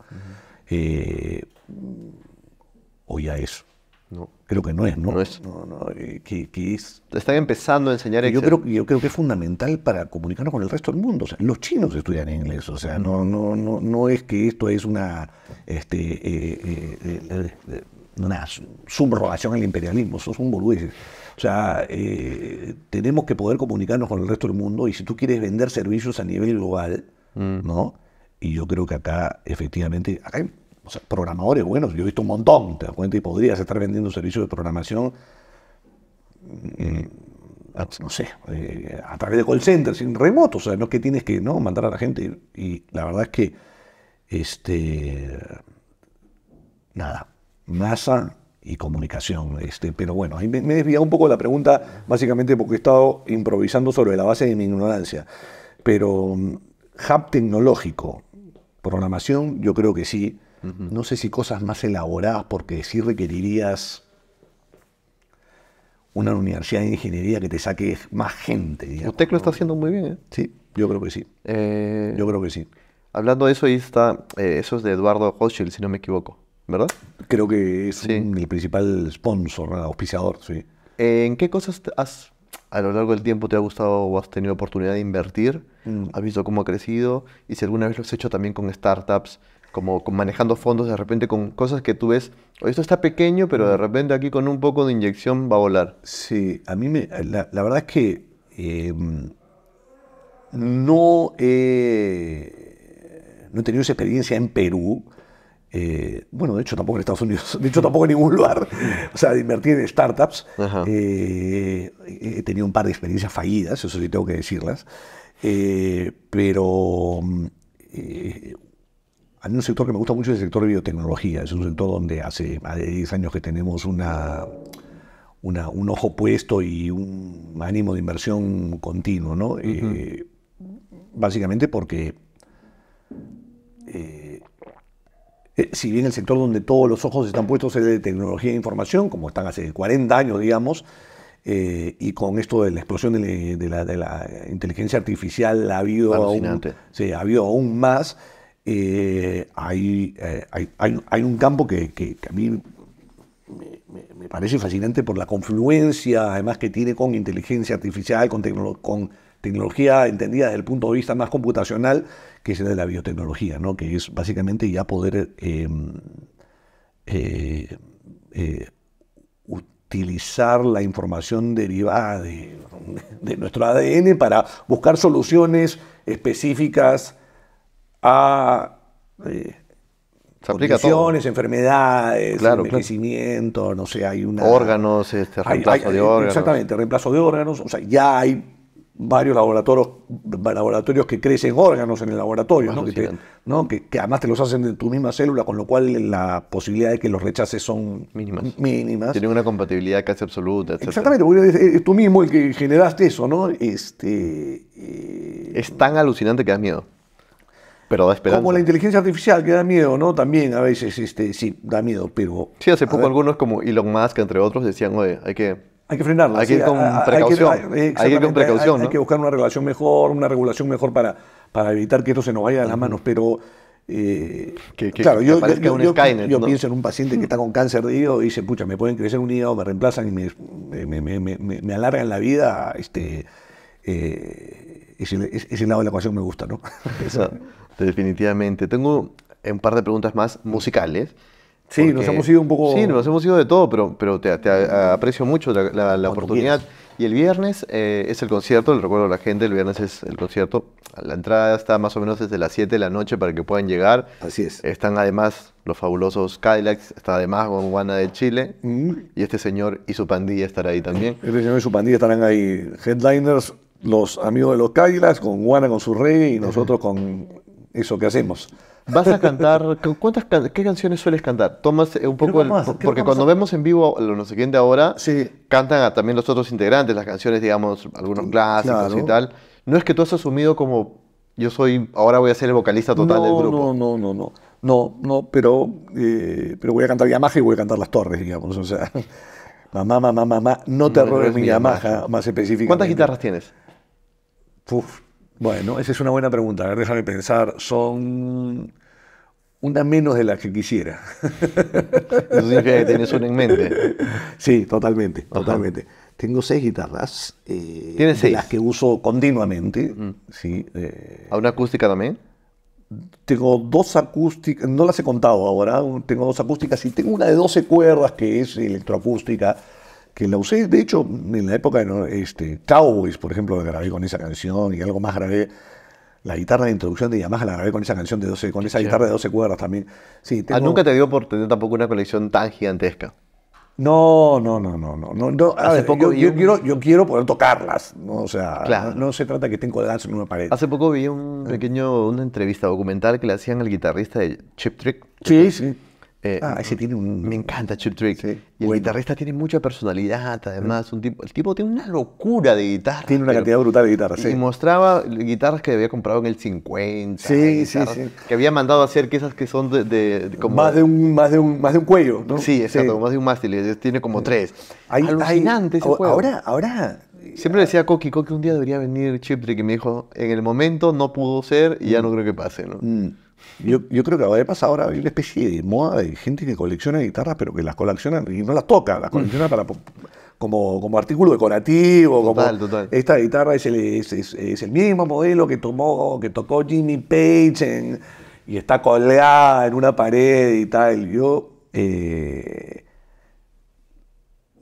o ya es. Creo que no es, ¿no? no es. No, eh, Están empezando a enseñar Yo creo, yo creo que es fundamental para comunicarnos con el resto del mundo. O sea, los chinos estudian inglés, o sea, no, no, no, no es que esto es una, este, eh, eh, una subrogación al imperialismo, sos un boludo O sea, tenemos que poder comunicarnos con el resto del mundo y si tú quieres vender servicios a nivel global, mm. ¿no? Y yo creo que acá, efectivamente, acá hay programadores buenos, yo he visto un montón, te das cuenta, y podrías estar vendiendo servicios de programación, mm, no sé, eh, a través de call centers, sin remoto, o sea, no es que tienes que ¿no? mandar a la gente. Y la verdad es que, este, nada, masa y comunicación. Este, pero bueno, ahí me, me he desviado un poco la pregunta, básicamente porque he estado improvisando sobre la base de mi ignorancia. Pero mm, hub tecnológico, Programación, yo creo que sí. No sé si cosas más elaboradas, porque sí requerirías una universidad de ingeniería que te saque más gente. Usted lo está haciendo muy bien, ¿eh? Sí, yo creo que sí. Eh, yo creo que sí. Hablando de eso, ahí está, eh, eso es de Eduardo Hochschild, si no me equivoco, ¿verdad? Creo que es el principal sponsor, auspiciador, sí. Eh, ¿En qué cosas has a lo largo del tiempo te ha gustado o has tenido oportunidad de invertir, mm. has visto cómo ha crecido y si alguna vez lo has hecho también con startups, como con manejando fondos de repente con cosas que tú ves, esto está pequeño, pero de mm. repente aquí con un poco de inyección va a volar. Sí, a mí me, la, verdad es que em, no, no he tenido esa experiencia en Perú eh, bueno, de hecho tampoco en Estados Unidos, de hecho tampoco en ningún lugar. O sea, de invertir en startups. Eh, he tenido un par de experiencias fallidas, eso sí tengo que decirlas. Eh, pero mm, hay un sector que me gusta mucho es el sector de biotecnología. Es un sector donde hace más de 10 años que tenemos una, un ojo puesto y un ánimo de inversión continuo, ¿no? básicamente porque eh, si bien el sector donde todos los ojos están puestos es de tecnología e información, como están hace 40 años, digamos, eh, y con esto de la explosión de, la, inteligencia artificial ha habido, aún, ha habido aún más. Eh, hay, un campo que, a mí me, parece fascinante por la confluencia, además, que tiene con inteligencia artificial, con, tecnología, tecnología entendida desde el punto de vista más computacional, que es el de la biotecnología, ¿no? que es básicamente ya poder em, eh, eh, utilizar la información derivada de, nuestro ADN para buscar soluciones específicas a eh, condiciones, enfermedades, crecimiento, envejecimiento, no sé, hay una... Órganos, este, reemplazo de órganos. Exactamente, reemplazo de órganos, o sea, ya hay varios laboratorios, laboratorios que crecen órganos en el laboratorio, ¿no? Que, además te los hacen de tu misma célula, con lo cual la posibilidad de que los rechaces son mínimas. mínimas. Tienen una compatibilidad casi absoluta. Exactamente, es, tú mismo el que generaste eso, ¿no? Este, eh, es tan alucinante que da miedo. Pero da esperanza. Como la inteligencia artificial, que da miedo, ¿no? También a veces este, sí, da miedo, pero... Sí, hace poco algunos como Elon Musk, entre otros, decían, oye, hay que hay que frenarla. Hay que ir con precaución. Hay que, con precaución hay que, buscar una relación mejor, una regulación mejor para, para evitar que esto se nos vaya de las manos, pero... Eh, claro, yo, pienso en un paciente que está con cáncer de hígado y dice, pucha, me pueden crecer un hígado, me reemplazan y me, me, me, me alargan la vida. Este, eh, ese, ese, lado de la ecuación me gusta, ¿no? Eso, definitivamente. Tengo un par de preguntas más musicales. Sí, nos hemos ido un poco... Sí, nos hemos ido de todo, pero, pero te, aprecio mucho la, oportunidad. Y el viernes eh, es el concierto, le recuerdo a la gente, el viernes es el concierto. La entrada está más o menos desde las 7 de la noche para que puedan llegar. Así es. Están además los fabulosos Cadillacs, está además con Guana de Chile. Mm. Y este señor y su pandilla estará ahí también. Este señor y su pandilla estarán ahí. Headliners, los amigos de los Cadillacs, con Guana con su rey, y nosotros con eso que hacemos. Vas a cantar, ¿cuántas ¿qué canciones sueles cantar? Tomas eh, un poco el, porque cuando vemos en vivo lo siguiente ahora, cantan también los otros integrantes las canciones, digamos, algunos clásicos y tal. No es que tú has asumido como yo soy, ahora voy a ser el vocalista total del grupo. No, no, no, no. No, no, pero, eh, pero voy a cantar Yamaha y voy a cantar Las Torres, digamos. O sea, mamá, mamá, mamá, no te no robes mi Yamaha, más específico. ¿Cuántas guitarras tienes? Bueno, esa es una buena pregunta. déjame pensar. Son una menos de las que quisiera. Eso significa que tienes una en mente. Sí, totalmente, totalmente. Tengo seis guitarras. Eh, ¿Tienes las que uso continuamente. Mm. Sí, eh, ¿A una acústica también? Tengo dos acústicas, no las he contado ahora, tengo dos acústicas y tengo una de 12 cuerdas que es electroacústica que la usé, de hecho, en la época de este, Cowboys, por ejemplo, la grabé con esa canción y algo más grabé. La guitarra de introducción de Yamaha la grabé con esa canción de 12, con esa guitarra de 12 cuerdas también. Sí, ah, nunca te dio por tener tampoco una colección tan gigantesca? No, no, no, no, no. no, hace poco yo, quiero, yo, quiero, poder tocarlas, ¿no? o sea, no, se trata que estén colgadas en una pared. Hace poco vi un eh. pequeño, una entrevista documental que le hacían al guitarrista de Chip Trick. Sí, sí. Eh, ah, ese tiene un... Me encanta Chip Trick. Y el guitarrista tiene mucha personalidad, además. Mm. el tipo tiene una locura de guitarra. Tiene una cantidad brutal de guitarras, Y mostraba guitarras que había comprado en el 50. Sí, sí, Que había mandado a hacer que esas que son de... más, de un, más, de un, más de un cuello, ¿no? Sí, exacto, más de un mástil. Tiene como tres. Hay, Alucinante ese Ahora, ahora... Siempre decía a Coqui, un día debería venir Chip Trick. Y me dijo, en el momento no pudo ser y ya mm. no creo que pase, ¿no? Mm. Yo, creo que lo que pasar ahora hay una especie de moda de gente que colecciona guitarras, pero que las colecciona y no las toca, las mm. colecciona para como, artículo decorativo. Esta guitarra es el, mismo modelo que tomó, que tocó Jimmy Page y está colgada en una pared y tal. Yo. Eh,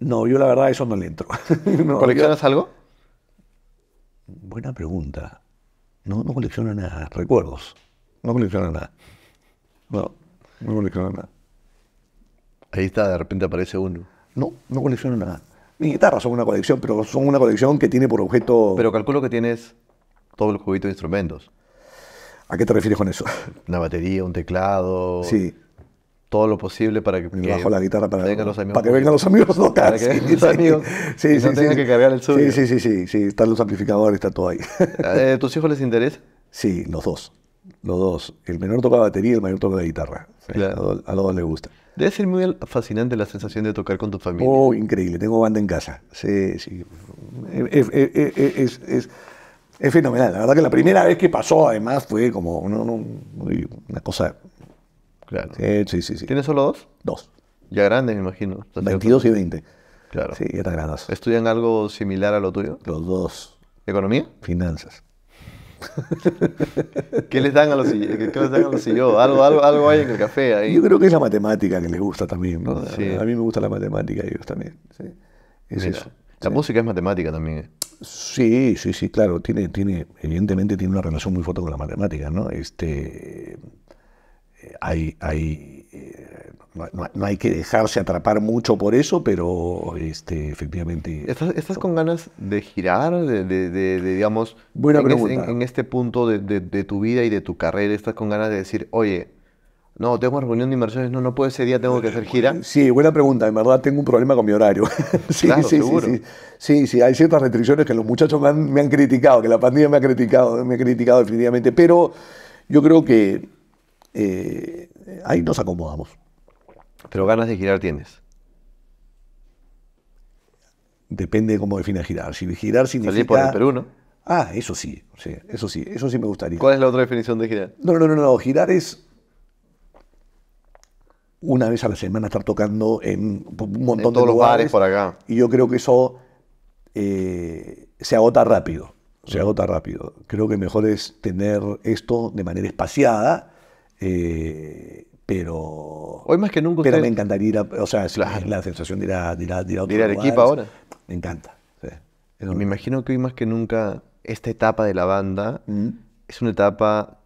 no, yo la verdad eso no le entro. ¿Coleccionas algo? Buena pregunta. No, no colecciono nada, recuerdos. No colecciona nada. No, no colecciona nada. Ahí está, de repente aparece uno. No, no colecciona nada. Mis guitarras son una colección, pero son una colección que tiene por objeto... Pero calculo que tienes todos los juguito de instrumentos. ¿A qué te refieres con eso? Una batería, un teclado. Sí. Todo lo posible para que, bajo la guitarra para, los amigos. que vengan los amigos Para que vengan los amigos. Sí, sí, sí, sí. que cargar el suyo. Sí, sí, sí, sí, sí. Están los amplificadores, está todo ahí. ¿A eh, tus hijos les interesa? Sí, los dos. Los dos. El menor toca batería y el mayor toca la guitarra. a, los, dos les gusta. Debe ser muy fascinante la sensación de tocar con tu familia. Oh, increíble. Tengo banda en casa. Sí, sí. Es, fenomenal. La verdad que la primera vez que pasó, además, fue como una cosa. Claro. Sí, sí, sí. ¿Tienes solo dos? Dos. Ya grandes, me imagino. 22 y 20. Claro. Sí, ya está grandes. ¿Estudian algo similar a lo tuyo? Los dos. ¿Economía? Finanzas. ¿Qué les dan a los, sillos? ¿Algo, Algo, hay en el café ahí. Yo creo que es la matemática que les gusta también. A mí me gusta la matemática ellos también. La música es matemática también. ¿eh? Sí, sí, sí, claro. Tiene, tiene, evidentemente tiene una relación muy fuerte con la matemática, ¿no? Este, eh, hay, hay, eh, no, hay que dejarse atrapar mucho por eso, pero este, efectivamente... ¿Estás, con ganas de girar, de, digamos, en, este punto de, tu vida y de tu carrera, estás con ganas de decir, oye, no, tengo una reunión de inversiones, no, no puedo ese día, tengo que hacer gira. Sí, buena pregunta. En verdad tengo un problema con mi horario. sí, sí, sí, sí, Hay ciertas restricciones que los muchachos me han, criticado, que la pandemia me ha criticado, me ha criticado definitivamente. Pero yo creo que eh, ahí nos acomodamos. Pero ganas de girar tienes. Depende de cómo defines girar. Si girar significa. Salir por el Perú, ¿no? Ah, eso sí, eso sí, eso sí me gustaría. ¿Cuál es la otra definición de girar? No, no, no, no. Girar es una vez a la semana estar tocando en un montón en todos de lugares. por acá. Y yo creo que eso eh, se agota rápido. Se agota rápido. Creo que mejor es tener esto de manera espaciada eh, pero. Hoy más que nunca. Pero me encantaría ir a. O sea, es la sensación de ir a, otro equipo ahora? Me encanta. Me imagino que hoy más que nunca esta etapa de la banda mm. es una etapa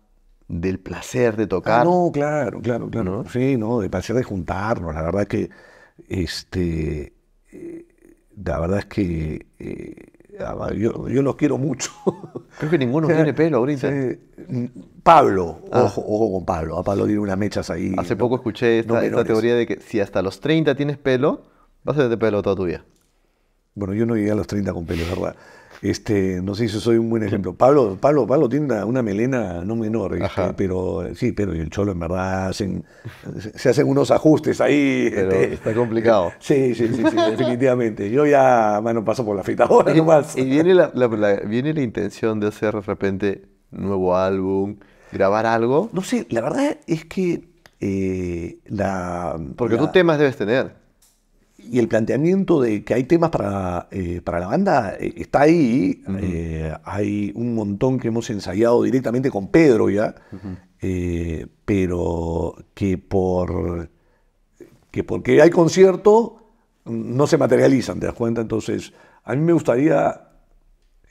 del placer de tocar. Ah, no, claro, claro, claro. Sí, no, del placer de juntarnos. La verdad es que. Este, eh, la verdad es que. Eh, yo, los quiero mucho. Creo que ninguno tiene pelo ahorita. Pablo, ah. ojo, con Pablo. A Pablo tiene unas mechas ahí. Hace poco escuché esta, teoría de que si hasta los 30 tienes pelo, vas a tener pelo toda tu vida. Bueno, yo no llegué a los 30 con pelo, verdad. Este, no sé si soy un buen ejemplo. Pablo, Pablo, Pablo tiene una, melena no menor, este, pero sí, pero el cholo en verdad se hacen unos ajustes ahí. Este. está complicado. Sí, sí, sí, definitivamente. Yo ya, bueno, paso por la fita. y, Y viene la, viene la intención de hacer de repente nuevo álbum, grabar algo. No sé, la verdad es que eh, la... Porque tú temas debes tener y el planteamiento de que hay temas para, eh, la banda eh, está ahí. Eh, hay un montón que hemos ensayado directamente con Pedro ya, pero que por que porque hay concierto no se materializan, ¿te das cuenta? Entonces, a mí me gustaría,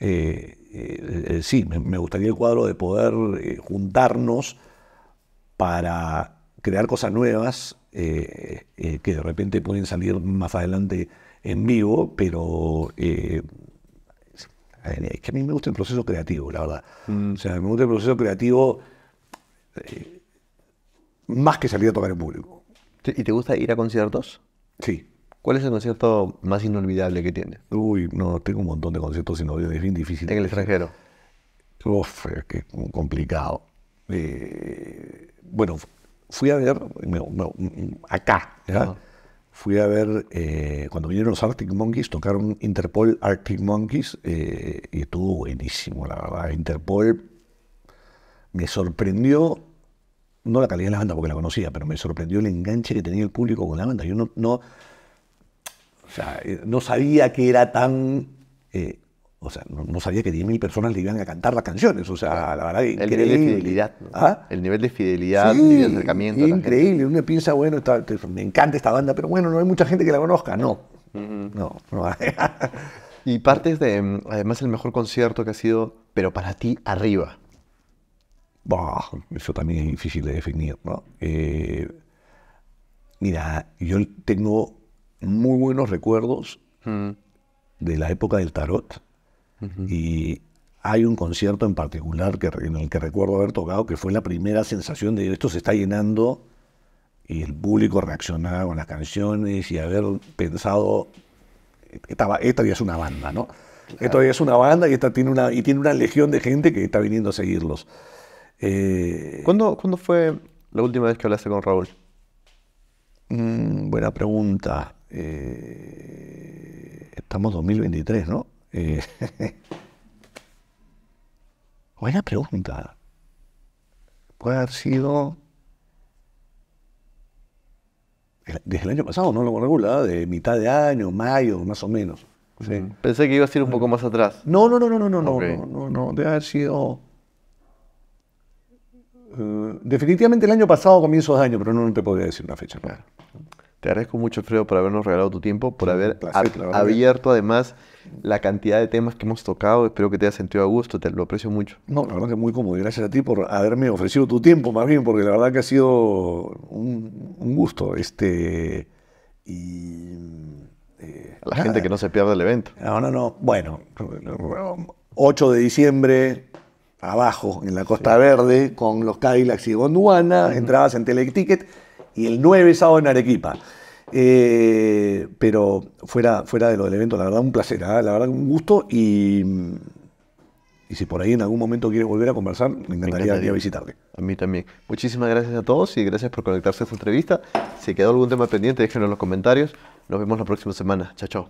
sí, me, gustaría el cuadro de poder juntarnos para crear cosas nuevas eh, eh, que de repente pueden salir más adelante en vivo, pero eh, es que a mí me gusta el proceso creativo, la verdad. Mm. O sea, me gusta el proceso creativo más que salir a tocar en público. ¿Y te gusta ir a conciertos? Sí. ¿Cuál es el concierto más inolvidable que tienes? Uy, no, tengo un montón de conciertos inolvidables, es bien difícil. ¿En el extranjero? Uf, es que es complicado. bueno, fui a ver, acá, fui a ver, eh, cuando vinieron los Arctic Monkeys, tocaron Interpol Arctic Monkeys eh, y estuvo buenísimo, la verdad. Interpol me sorprendió, no la calidad de la banda porque la conocía, pero me sorprendió el enganche que tenía el público con la banda. Yo no, no, o sea, eh, no sabía que era tan o sea, no, sabía que 10.000 personas le iban a cantar las canciones. O sea, la verdad, el Nivel de fidelidad, ¿Ah? El nivel de fidelidad y de acercamiento. Increíble. Uno piensa, bueno, me encanta esta banda, pero bueno, no hay mucha gente que la conozca. No. No. y partes de, mm, además, el mejor concierto que ha sido, pero para ti, arriba. eso también es difícil de definir, ¿no? Eh, mira, yo tengo muy buenos recuerdos de la época del tarot y hay un concierto en particular en el que recuerdo haber tocado que fue la primera sensación de esto se está llenando y el público reaccionaba con las canciones y haber pensado, esta, esta ya es una banda, ¿no? Esta es una banda y, esta tiene una, y tiene una legión de gente que está viniendo a seguirlos. Eh, ¿Cuándo, fue la última vez que hablaste con Raúl? Mm, buena pregunta. Eh, estamos 2023, ¿no? Eh, buena pregunta. Puede haber sido desde el año pasado, no lo regula, ¿eh? de mitad de año, mayo, más o menos. Pensé que iba a ser un poco más atrás. No, no, no, no, no, no, no, no, no, debe haber sido... Eh, definitivamente el año pasado, comienzo de año, pero no, te podría decir una fecha. Claro. Te agradezco mucho, Alfredo, por habernos regalado tu tiempo, por haber abierto además la cantidad de temas que hemos tocado. Espero que te haya sentido a gusto, te lo aprecio mucho. No, la verdad es muy cómodo. Gracias a ti por haberme ofrecido tu tiempo, más bien, porque la verdad que ha sido un, gusto. Este, a eh, la gente que no se pierda el evento. No, no, no. Bueno, 8 de diciembre, abajo, en la Costa Verde, con los Cadillacs y Gondwana, entradas en Teleticket y el 9 sábado en Arequipa. Eh, pero fuera, fuera de lo del evento, la verdad un placer, ¿ah? la verdad un gusto y, mm, y, si por ahí en algún momento quieres volver a conversar, me encantaría, visitarte. A mí también. Muchísimas gracias a todos y gracias por conectarse a esta entrevista. Si quedó algún tema pendiente, déjenlo en los comentarios. Nos vemos la próxima semana. Chao, chao.